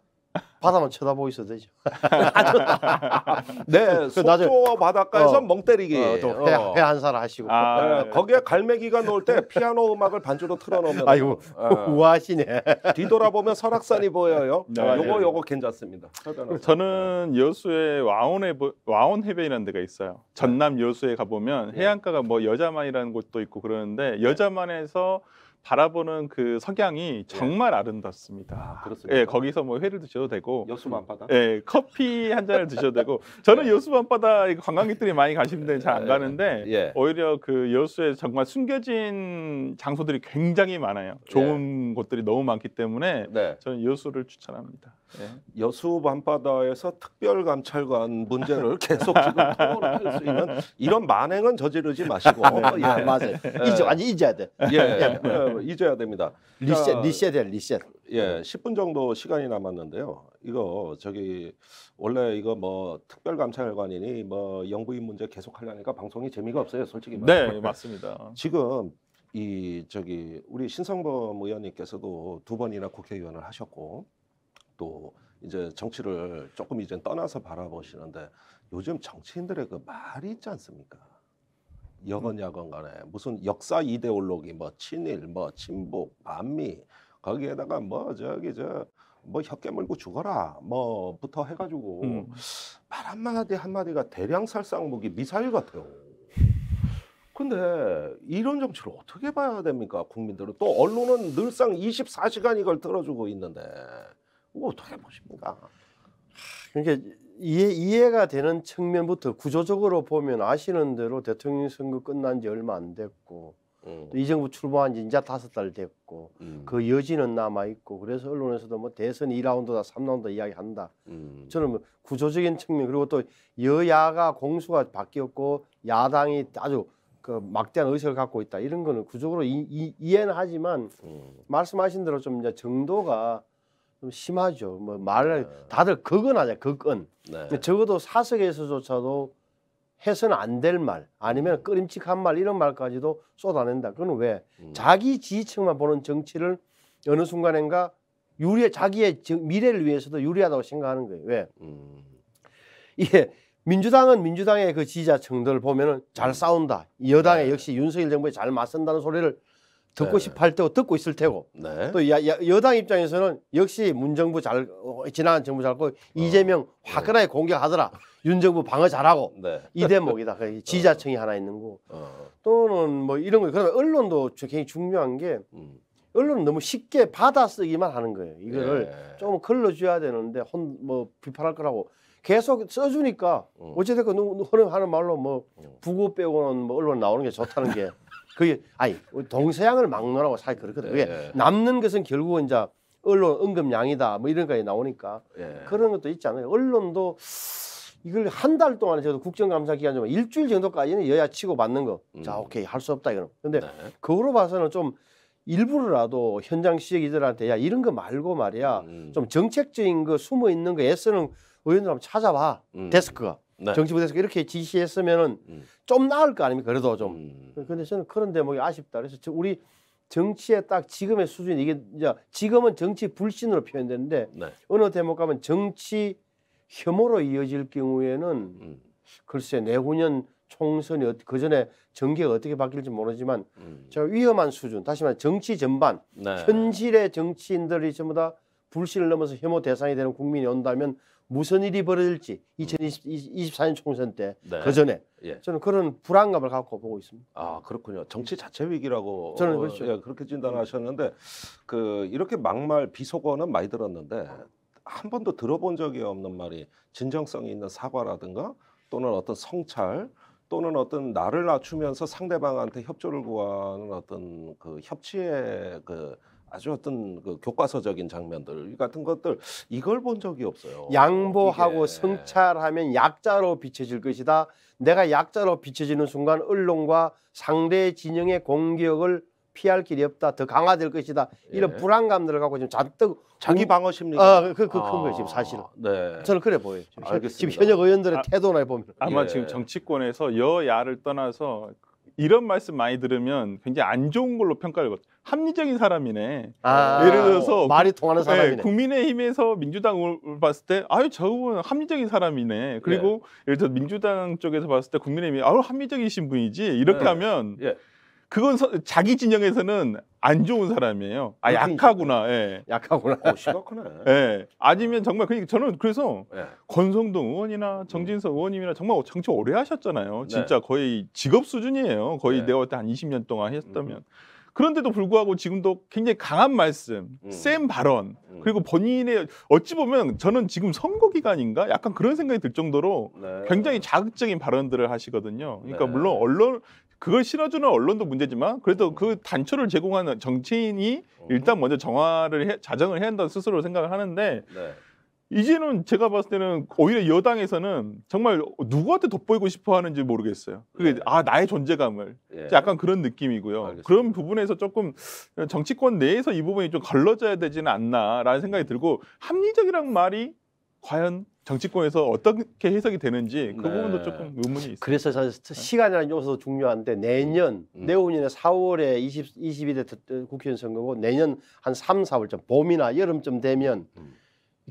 [SPEAKER 2] 바다만 쳐다보고 있어도 되죠.
[SPEAKER 1] 네, 네 그 속초 바닷가에서 어, 멍 때리기. 어, 회한살 어. 하시고. 아, 네. 네. 거기에 갈매기가 놀 때 피아노 음악을 반주로 틀어놓으면. 아이고, 어. 우아하시네. 뒤돌아보면 설악산이 보여요. 네, 요거, 요거
[SPEAKER 3] 괜찮습니다. 저는 여수에 와온해, 변이라는 데가 있어요. 전남 여수에 가보면 해안가가 뭐 여자만이라는 곳도 있고 그러는데 여자만에서 바라보는 그 석양이 예. 정말 아름답습니다. 아, 그렇습니다. 예, 거기서 뭐 회를 드셔도 되고 여수 밤바다. 예, 커피 한 잔을 드셔도 되고 저는 예. 여수 밤바다 관광객들이 많이 가시는데 잘안 예. 가는데 예. 오히려 그 여수에 정말 숨겨진 장소들이 굉장히 많아요. 좋은 예. 곳들이 너무 많기 때문에 네. 저는 여수를 추천합니다. 예. 여수 밤바다에서 특별 감찰관 문제를 계속 지금 토론할 수 있는
[SPEAKER 1] 이런 만행은 저지르지 마시고 네, 네, 예. 맞아요. 이제
[SPEAKER 2] 완전 잊어야 돼. 예.
[SPEAKER 1] 어, 잊어야 됩니다. 리셋, 리셋이에 리셋. 예, 10분 예, 정도 시간이 남았는데요. 이거 저기 원래 이거 뭐 특별감찰관이니 뭐 영부인 문제 계속 하려니까 방송이 재미가 없어요, 솔직히 네, 맞습니다. 지금 이 저기 우리 신성범 의원님께서도 두 번이나 국회의원을 하셨고 또 이제 정치를 조금 이제 떠나서 바라보시는데 요즘 정치인들의 그 말이 있지 않습니까? 여건야건 간에 무슨 역사 이데올로기 뭐 친일 뭐 친북 반미 거기에다가 뭐 저기 저 뭐 혀깨 물고 죽어라 뭐부터 해가지고 음. 말 한마디 한마디가 대량 살상 무기 미사일 같아요. 근데 이런 정치를 어떻게 봐야 됩니까 국민들은 또 언론은 늘상 24시간 이걸 들어주고 있는데 뭐 어떻게 보십니까?
[SPEAKER 2] 이게 이해, 이해가 되는 측면부터 구조적으로 보면 아시는 대로 대통령 선거 끝난 지 얼마 안 됐고 음. 또이 정부 출범한 지 이제 다섯 달 됐고 음. 그 여지는 남아 있고 그래서 언론에서도 뭐 대선 2라운드다 3라운드 이야기한다. 음. 저는 뭐 구조적인 측면 그리고 또 여야가 공수가 바뀌었고 야당이 아주 그 막대한 의석을 갖고 있다 이런 거는 구조적으로 이, 이, 이해는 하지만 음. 말씀하신 대로 좀 이제 정도가 좀 심하죠. 뭐 말을 네. 다들 극은 하냐 극건 네. 적어도 사석에서조차도 해서는 안 될 말, 아니면 끄림칙한 음. 말 이런 말까지도 쏟아낸다. 그건 왜 음. 자기 지지층만 보는 정치를 어느 순간인가 유리 자기의 미래를 위해서도 유리하다고 생각하는 거예요. 왜? 음. 이게 민주당은 민주당의 그 지지자층들 보면은 잘 음. 싸운다. 여당에 네. 역시 윤석열 정부에 잘 맞선다는 소리를 듣고 네. 싶할 어 테고 듣고 있을 테고 네. 또 야, 야, 여당 입장에서는 역시 문정부 잘 어, 지난 정부 잘고 어. 이재명 네. 화끈하게 네. 공격하더라 윤정부 방어 잘하고 네. 이 대목이다 그 지자청이 어. 하나 있는 거 어. 또는 뭐 이런 거그다음 언론도 굉장히 중요한 게 음. 언론은 너무 쉽게 받아쓰기만 하는 거예요 이거를 조금 예. 걸러줘야 되는데 혼 뭐 비판할 거라고 계속 써주니까 음. 어찌됐건 하는 말로 뭐 음. 부고 빼고는 뭐 언론 나오는 게 좋다는 게 그게 아니 동서양을 막론하고 사실 그렇거든. 요게 예, 예. 남는 것은 결국은 이제 언론 언급량이다 뭐 이런 거에 나오니까 예. 그런 것도 있지 않아요. 언론도 이걸 한 달 동안에 저도 국정감사 기간 좀 일주일 정도까지는 여야 치고 받는 거. 음. 자 오케이 할 수 없다 이거는. 근데 네. 그거로 봐서는 좀 일부러라도 현장 시행이들한테 야 이런 거 말고 말이야 음. 좀 정책적인 거 숨어 있는 거 애쓰는 의원들 한번 찾아봐 음. 데스크가 네. 정치부대에서 이렇게 지시했으면은 음. 좀 나을 거 아닙니까? 그래도 좀. 그런데 음. 저는 그런 대목이 아쉽다. 그래서 저 우리 정치에 딱 지금의 수준이 이게 이제 지금은 정치 불신으로 표현되는데 네. 어느 대목 가면 정치 혐오로 이어질 경우에는 음. 글쎄 내후년 총선이 그 전에 전개가 어떻게 바뀔지 모르지만 음. 저 위험한 수준 다시 말해 정치 전반 네. 현실의 정치인들이 전부 다 불신을 넘어서 혐오 대상이 되는 국민이 온다면 무슨 일이 벌어질지 2024년 총선 때그 네. 전에
[SPEAKER 1] 예. 저는 그런 불안감을 갖고 보고 있습니다. 아 그렇군요. 정치 자체 위기라고 저는 그렇죠. 예, 그렇게 진단하셨는데 그 이렇게 막말 비속어는 많이 들었는데 한 번도 들어본 적이 없는 말이 진정성이 있는 사과라든가 또는 어떤 성찰 또는 어떤 나를 낮추면서 상대방한테 협조를 구하는 어떤 그 협치의 그 아주 어떤 그 교과서적인 장면들 같은 것들 이걸 본 적이 없어요. 양보하고 이게. 성찰하면 약자로 비춰질 것이다. 내가 약자로
[SPEAKER 2] 비춰지는 순간 언론과 상대 진영의 공격을 피할 길이 없다. 더 강화될 것이다. 이런 예. 불안감들을 갖고 지금 잔뜩 자기 음, 방어 심리. 어, 그, 그, 아, 그그 그, 아, 거예요 지금
[SPEAKER 3] 사실은. 네. 저는 그래 보여요. 지금, 현, 지금 현역
[SPEAKER 2] 의원들의 아, 태도나 보면. 아마 예. 지금
[SPEAKER 3] 정치권에서 여야를 떠나서 이런 말씀 많이 들으면 굉장히 안 좋은 걸로 평가를 받. 합리적인 사람이네. 아, 예를 들어서 뭐 말이 통하는 네, 사람이네. 네, 국민의힘에서 민주당을 봤을 때 아유 저분은 합리적인 사람이네. 그리고 네. 예를 들어 민주당 쪽에서 봤을 때 국민의힘이 아유 합리적이신 분이지 이렇게 네. 하면. 예. 그건 서, 자기 진영에서는 안 좋은 사람이에요. 아 약하구나. 예. 약하구나. 어, 심각하네. 예. 아니면 정말 그러니까 저는 그래서 예. 권성동 의원이나 정진석 음. 의원님이나 정말 정치 오래 하셨잖아요. 네. 진짜 거의 직업 수준이에요. 거의 네. 내가 그때 한 20년 동안 했다면. 음. 그런데도 불구하고 지금도 굉장히 강한 말씀, 음. 센 발언, 음. 그리고 본인의 어찌 보면 저는 지금 선거 기간인가 약간 그런 생각이 들 정도로 네. 굉장히 자극적인 발언들을 하시거든요. 그러니까 네. 물론 언론 그걸 실어주는 언론도 문제지만 그래도 그 단초를 제공하는 정치인이 어. 일단 먼저 정화를 해, 자정을 해야 한다고 스스로 생각을 하는데 네. 이제는 제가 봤을 때는 오히려 여당에서는 정말 누구한테 돋보이고 싶어 하는지 모르겠어요. 그게 네. 아 나의 존재감을 예. 약간 그런 느낌이고요. 알겠습니다. 그런 부분에서 조금 정치권 내에서 이 부분이 좀 걸러져야 되지는 않나라는 생각이 들고 합리적이란 말이 과연 정치권에서 어떻게 해석이 되는지 그 네. 부분도 조금 의문이 있어요. 그래서 사실
[SPEAKER 2] 네. 시간이라는 요소도 중요한데 내년 음. 내후년에 4월에 20 22대 국회의원 선거고 내년 한 3, 4월쯤 봄이나 여름쯤 되면 음.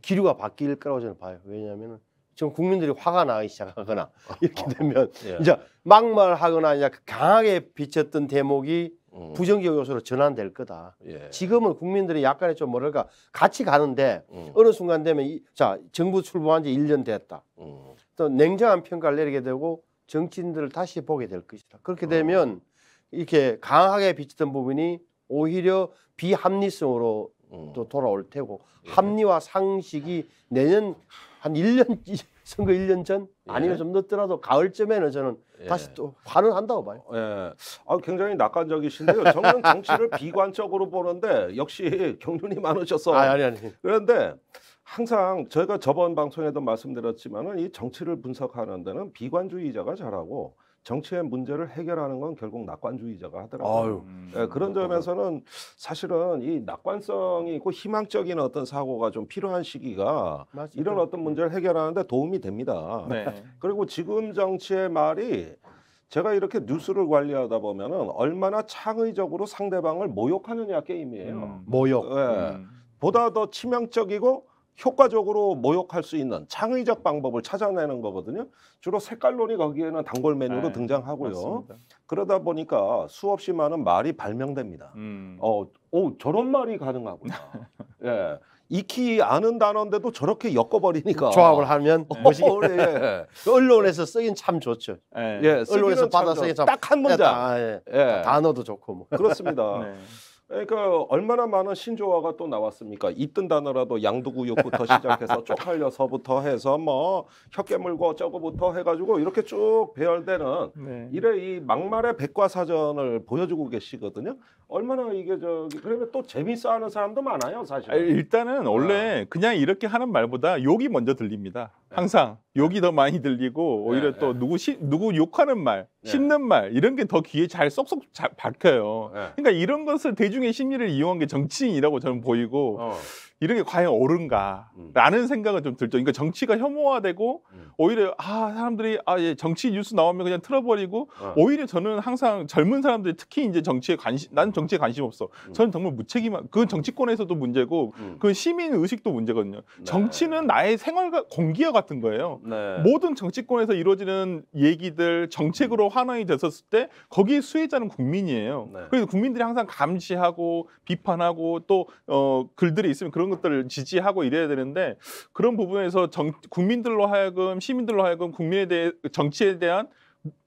[SPEAKER 2] 기류가 바뀔 거라고 저는 봐요. 왜냐하면 지금 국민들이 화가 나기 시작하거나 이렇게 어. 되면 어. 예. 이제 막말하거나 이제 강하게 비쳤던 대목이 음. 부정적 요소로 전환될 거다. 예. 지금은 국민들이 약간의 좀 뭐랄까 같이 가는데 음. 어느 순간 되면 이, 자 정부 출범한 지 1년 됐다. 음. 또 냉정한 평가를 내리게 되고 정치인들을 다시 보게 될 것이다. 그렇게 어. 되면 이렇게 강하게 비치던 부분이 오히려 비합리성으로 음. 또 돌아올 테고 예. 합리화 상식이 내년 한 1년 선거 1년 전 예. 아니면 예. 좀 늦더라도 가을쯤에는 저는 예. 다시 또 환원한다고 봐요.
[SPEAKER 1] 예. 아, 굉장히 낙관적이신데요. 저는 정치를 비관적으로 보는데 역시 경륜이 많으셔서. 아, 아니, 아니. 그런데 항상 저희가 저번 방송에도 말씀드렸지만이 정치를 분석하는 데는 비관주의자가 잘하고 정치의 문제를 해결하는 건 결국 낙관주의자가 하더라고요. 예, 그런 음. 점에서는 사실은 이 낙관성이 있고 희망적인 어떤 사고가 좀 필요한 시기가 맞습니다. 이런 어떤 네. 문제를 해결하는데 도움이 됩니다. 네. 그리고 지금 정치의 말이 제가 이렇게 뉴스를 관리하다 보면은 얼마나 창의적으로 상대방을 모욕하느냐 게임이에요. 음. 모욕. 예, 음. 보다 더 치명적이고 효과적으로 모욕할 수 있는 창의적 방법을 찾아내는 거거든요. 주로 색깔론이 거기에는 단골 메뉴로 네, 등장하고요. 맞습니다. 그러다 보니까 수없이 많은 말이 발명됩니다. 음. 어, 오, 저런 말이 가능하구나. 예. 익히 아는 단어인데도 저렇게 엮어버리니까 조합을 하면 어, 예. 어, 예. 그 언론에서 쓰긴 참 좋죠. 예, 예. 언론에서 받아 쓰기 참 딱한 문장 아, 예. 예. 단어도 좋고 뭐 그렇습니다. 네. 그러니까 얼마나 많은 신조어가 또 나왔습니까? 있던 단어라도 양두구역부터 시작해서 쪽팔려서부터 해서 뭐 혀깨물고 저거부터 해가지고 이렇게 쭉 배열되는 네. 이래 이 막말의 백과사전을 보여주고 계시거든요. 얼마나 이게 저기 그러면 또 재밌어 하는 사람도 많아요, 사실. 아, 일단은 원래
[SPEAKER 3] 아. 그냥 이렇게 하는 말보다 욕이 먼저 들립니다. 네. 항상 네. 욕이 더 많이 들리고 오히려 네, 또 네. 누구 시, 누구 욕하는 말, 네. 씹는 말 이런 게 더 귀에 잘 쏙쏙 잘 박혀요. 네. 그러니까 이런 것을 대중의 심리를 이용한 게 정치인이라고 저는 보이고 어. 이런 게 과연 음. 옳은가라는 음. 생각을 좀 들죠. 그러니까 정치가 혐오화되고 음. 오히려 아 사람들이 아 예, 정치 뉴스 나오면 그냥 틀어버리고 어. 오히려 저는 항상 젊은 사람들이 특히 이제 정치에 관심 나는 정치에 관심 없어. 음. 저는 정말 무책임한 그건 정치권에서도 문제고 음. 그건 시민 의식도 문제거든요. 네. 정치는 나의 생활과 공기와 같은 거예요. 네. 모든 정치권에서 이루어지는 얘기들 정책으로 음. 환원이 됐었을 때 거기에 수혜자는 국민이에요. 네. 그래서 국민들이 항상 감시하고 비판하고 또 어, 글들이 있으면 그런 그런 것들을 지지하고 이래야 되는데 그런 부분에서 정, 국민들로 하여금 시민들로 하여금 국민에 대해 정치에 대한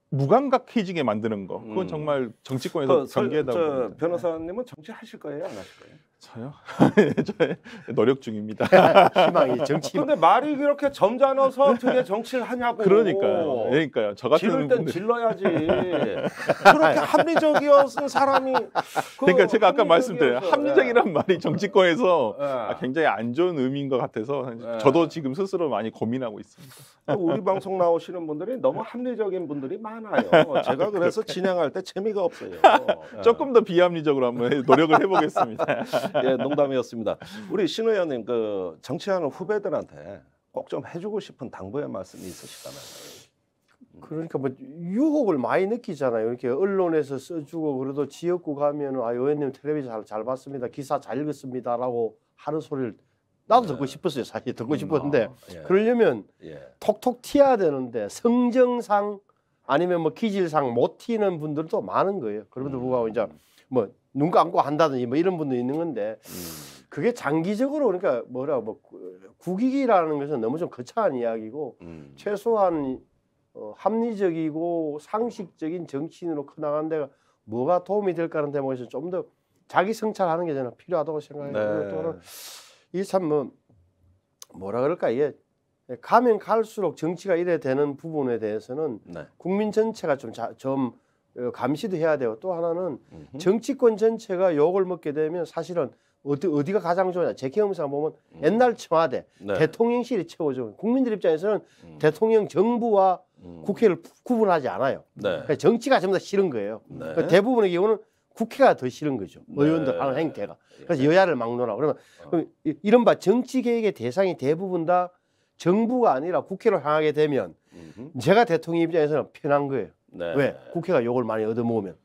[SPEAKER 3] 무감각해지게 만드는 거. 그건 음. 정말 정치권에서 음. 그 경계다.
[SPEAKER 1] 변호사님은 정치하실 거예요, 안 하실 거예요?
[SPEAKER 3] 저요? 노력 중입니다. 희망이 정치. 근데
[SPEAKER 1] 말이 그렇게 점잖아서 어떻게 정치를 하냐고. 그러니까요. 그러니까요. 저 같은 질을 땐 질러야지.
[SPEAKER 3] 그렇게 합리적이었은
[SPEAKER 1] 사람이. 그 그러니까
[SPEAKER 3] 제가 아까 말씀드린 합리적이란 예. 말이 정치권에서 네. 굉장히 안 좋은 의미인 것 같아서 네. 저도 지금 스스로 많이 고민하고 있습니다. 우리
[SPEAKER 1] 방송 나오시는 분들이 너무 합리적인 분들이 많아요. 제가 아, 그래서 진행할
[SPEAKER 3] 때 재미가 없어요. 조금 더 비합리적으로 한번 노력을 해보겠습니다. 예,
[SPEAKER 1] 농담이었습니다. 우리 신 의원님 그 정치하는 후배들한테 꼭 좀 해주고 싶은 당부의 말씀이 있으시다면. 음. 그러니까 뭐 유혹을
[SPEAKER 2] 많이 느끼잖아요. 이렇게 언론에서 써주고 그래도 지역구 가면은 아 의원님 텔레비전 잘, 잘 봤습니다. 기사 잘 읽었습니다라고 하는 소리를 나도 네. 듣고 싶었어요. 사실 듣고 음, 싶었는데 어, 예. 그러려면 예. 톡톡 튀어야 되는데 성정상 아니면 뭐 기질상 못 튀는 분들도 많은 거예요. 그럼에도 음. 불구하고 음. 이제 뭐눈 감고 한다든지 뭐 이런 분도 있는 건데 음. 그게 장기적으로 그러니까 뭐라 뭐 국익이라는 것은 너무 좀 거창한 이야기고 음. 최소한 어, 합리적이고 상식적인 정치인으로 커나가는 데가 뭐가 도움이 될까는 대목에서 좀 더 자기 성찰하는 게 저는 필요하다고 생각해요. 네. 또는 이참뭐 뭐라 그럴까 이게 가면 갈수록 정치가 이래 되는 부분에 대해서는 네. 국민 전체가 좀좀 어, 감시도 해야 돼요. 또 하나는 음흠. 정치권 전체가 욕을 먹게 되면 사실은 어디, 어디가 가장 좋냐. 제 경험상 보면 음. 옛날 청와대 네. 대통령실이 최고죠. 국민들 입장에서는 음. 대통령 정부와 음. 국회를 구분하지 않아요. 네. 그러니까 정치가 전부 다 싫은 거예요. 네. 그러니까 대부분의 경우는 국회가 더 싫은 거죠. 네. 의원들 하는 행태가. 예. 그래서 여야를 막론하고 그러면 어. 이른바 정치 개혁의 대상이 대부분 다 정부가 아니라 국회를 향하게 되면 음. 제가 대통령 입장에서는 편한 거예요. 네. 왜? 국회가 욕을 많이 얻어먹으면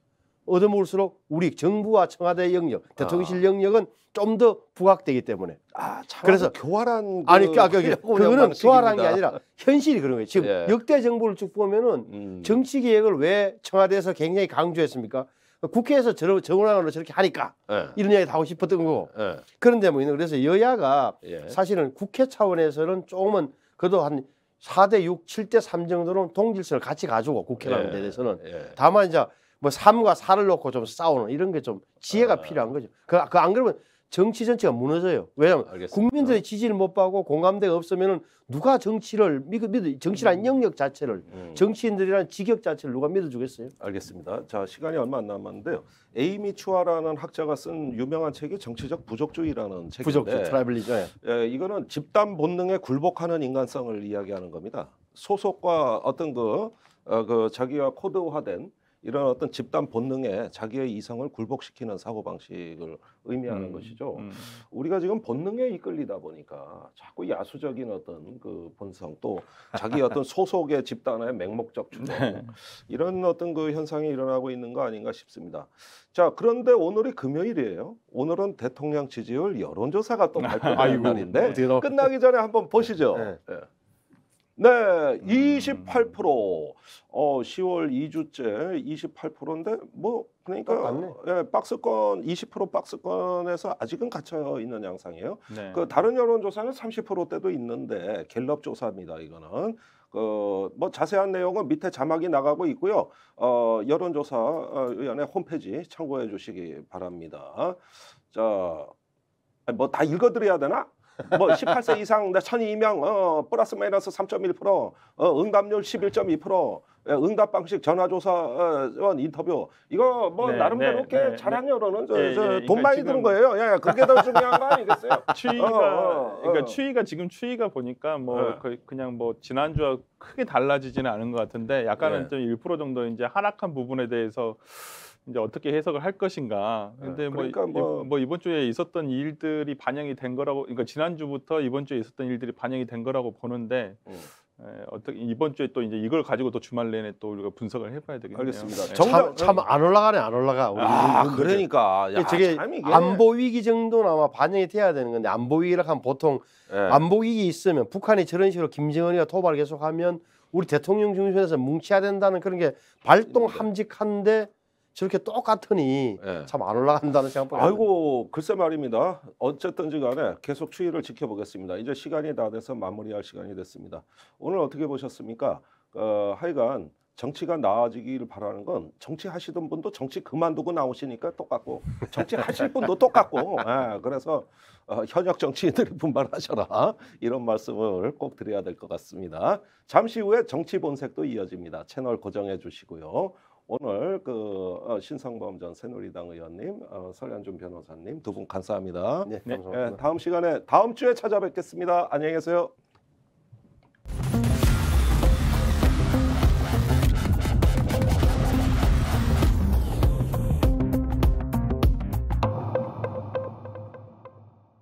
[SPEAKER 2] 얻어먹을수록 우리 정부와 청와대 영역, 대통령실 아. 영역은 좀 더 부각되기 때문에. 아, 그래서 교활한 그 아니, 그, 아, 그, 그 그거는 교활한 게 아니라 현실이 그런 거예요. 지금 예. 역대 정부를 쭉 보면은 음. 정치 개혁을 왜 청와대에서 굉장히 강조했습니까? 국회에서 저러, 정원안으로 저렇게 하니까 예. 이런 이야기 다 하고 싶었던 거고. 예. 그런데 뭐 그래서 여야가 예. 사실은 국회 차원에서는 조금은 그래도 한 4대 6, 7대3 정도는 동질서를 같이 가지고 국회라는 예. 데 대해서는 예. 다만 이제 뭐 3과 사를 놓고 좀 싸우는 이런 게 좀 지혜가 아. 필요한 거죠. 그, 그 안 그러면 정치 전체가 무너져요. 왜냐하면 알겠습니다. 국민들의 지지를 못 받고 공감대가 없으면
[SPEAKER 1] 누가 정치를 믿, 믿 정치란 음. 영역 자체를 음. 정치인들이란 직역 자체를 누가 믿어주겠어요? 알겠습니다. 자 시간이 얼마 안 남았는데요. 에이미 추아라는 학자가 쓴 유명한 책이 정치적 부족주의라는 책인데 부족주의 트라이블리즘. 예. 예, 이거는 집단 본능에 굴복하는 인간성을 이야기하는 겁니다. 소속과 어떤 그, 어, 그 자기와 코드화된 이런 어떤 집단 본능에 자기의 이성을 굴복시키는 사고 방식을 의미하는 음, 것이죠. 음, 음. 우리가 지금 본능에 이끌리다 보니까 자꾸 야수적인 어떤 그 본성 또 자기 어떤 소속의 집단의 맹목적 주도 네. 이런 어떤 그 현상이 일어나고 있는 거 아닌가 싶습니다. 자 그런데 오늘이 금요일이에요. 오늘은 대통령 지지율 여론조사가 또 발표되는 날인데 끝나기 전에 한번 보시죠. 네. 네. 네, 28%. 음. 어, 10월 2주째 28%인데 뭐 그러니까 예, 박스권 20% 박스권에서 아직은 갇혀 있는 양상이에요. 네. 그 다른 여론조사는 30%대도 있는데 갤럽 조사입니다. 이거는 그뭐 자세한 내용은 밑에 자막이 나가고 있고요. 어, 여론조사위원회 어, 홈페이지 참고해 주시기 바랍니다. 자, 뭐 다 읽어드려야 되나? 뭐 18세 이상 천이명 어, 플러스 마이너스 3.1% 어, 응답률 11.2% 예, 응답 방식
[SPEAKER 3] 전화조사원 어, 인터뷰 이거 뭐 네, 나름대로 꽤 네, 네, 네, 자한 여론은 저, 예, 저, 예, 돈 그러니까 많이 드는 거예요. 예, 그게 더 중요한 거 아니겠어요? 추위가 어, 어, 어, 그러니까 추위가 지금 추위가 보니까 뭐 그 그냥 뭐 지난주와 크게 달라지지는 않은 것 같은데 약간은 좀 1% 정도 이제 하락한 부분에 대해서 이제 어떻게 해석을 할 것인가. 네, 근데 뭐, 그러니까 뭐, 뭐 이번 주에 있었던 일들이 반영이 된 거라고 그러니까 지난주부터 이번 주에 있었던 일들이 반영이 된 거라고 보는데 음. 예, 어떻게 이번 주에 또 이제 이걸 가지고 또 주말 내내 또 우리가 분석을 해봐야 되겠네요. 알겠습니다. 네. 정작
[SPEAKER 2] 참안 올라가네 안 올라가. 우리 아 우리 그러니까 야, 저게 안보 위기 정도는 아마 반영이 돼야 되는 건데 안보 위기라 하면 보통 예. 안보 위기 있으면 북한이 저런 식으로 김정은이가 토발 계속하면 우리 대통령 중심에서 뭉쳐야 된다는 그런 게 발동 함직한데. 저렇게 똑같으니 예. 참안 올라간다는 생각뿐
[SPEAKER 1] 아이고 글쎄 말입니다. 어쨌든지 간에 계속 추이를 지켜보겠습니다. 이제 시간이 다 돼서 마무리할 시간이 됐습니다. 오늘 어떻게 보셨습니까? 어, 하여간 정치가 나아지기를 바라는 건 정치하시던 분도 정치 그만두고 나오시니까 똑같고 정치하실 분도 똑같고 예, 그래서 어, 현역 정치인들이 분발하셔라 이런 말씀을 꼭 드려야 될 것 같습니다. 잠시 후에 정치 본색도 이어집니다. 채널 고정해 주시고요. 오늘 그 어, 신상범 전 새누리당 의원님, 어, 설현준 변호사님 두 분 감사합니다. 네, 네, 감사합니다. 예, 다음 시간에 다음 주에 찾아뵙겠습니다. 안녕히 계세요.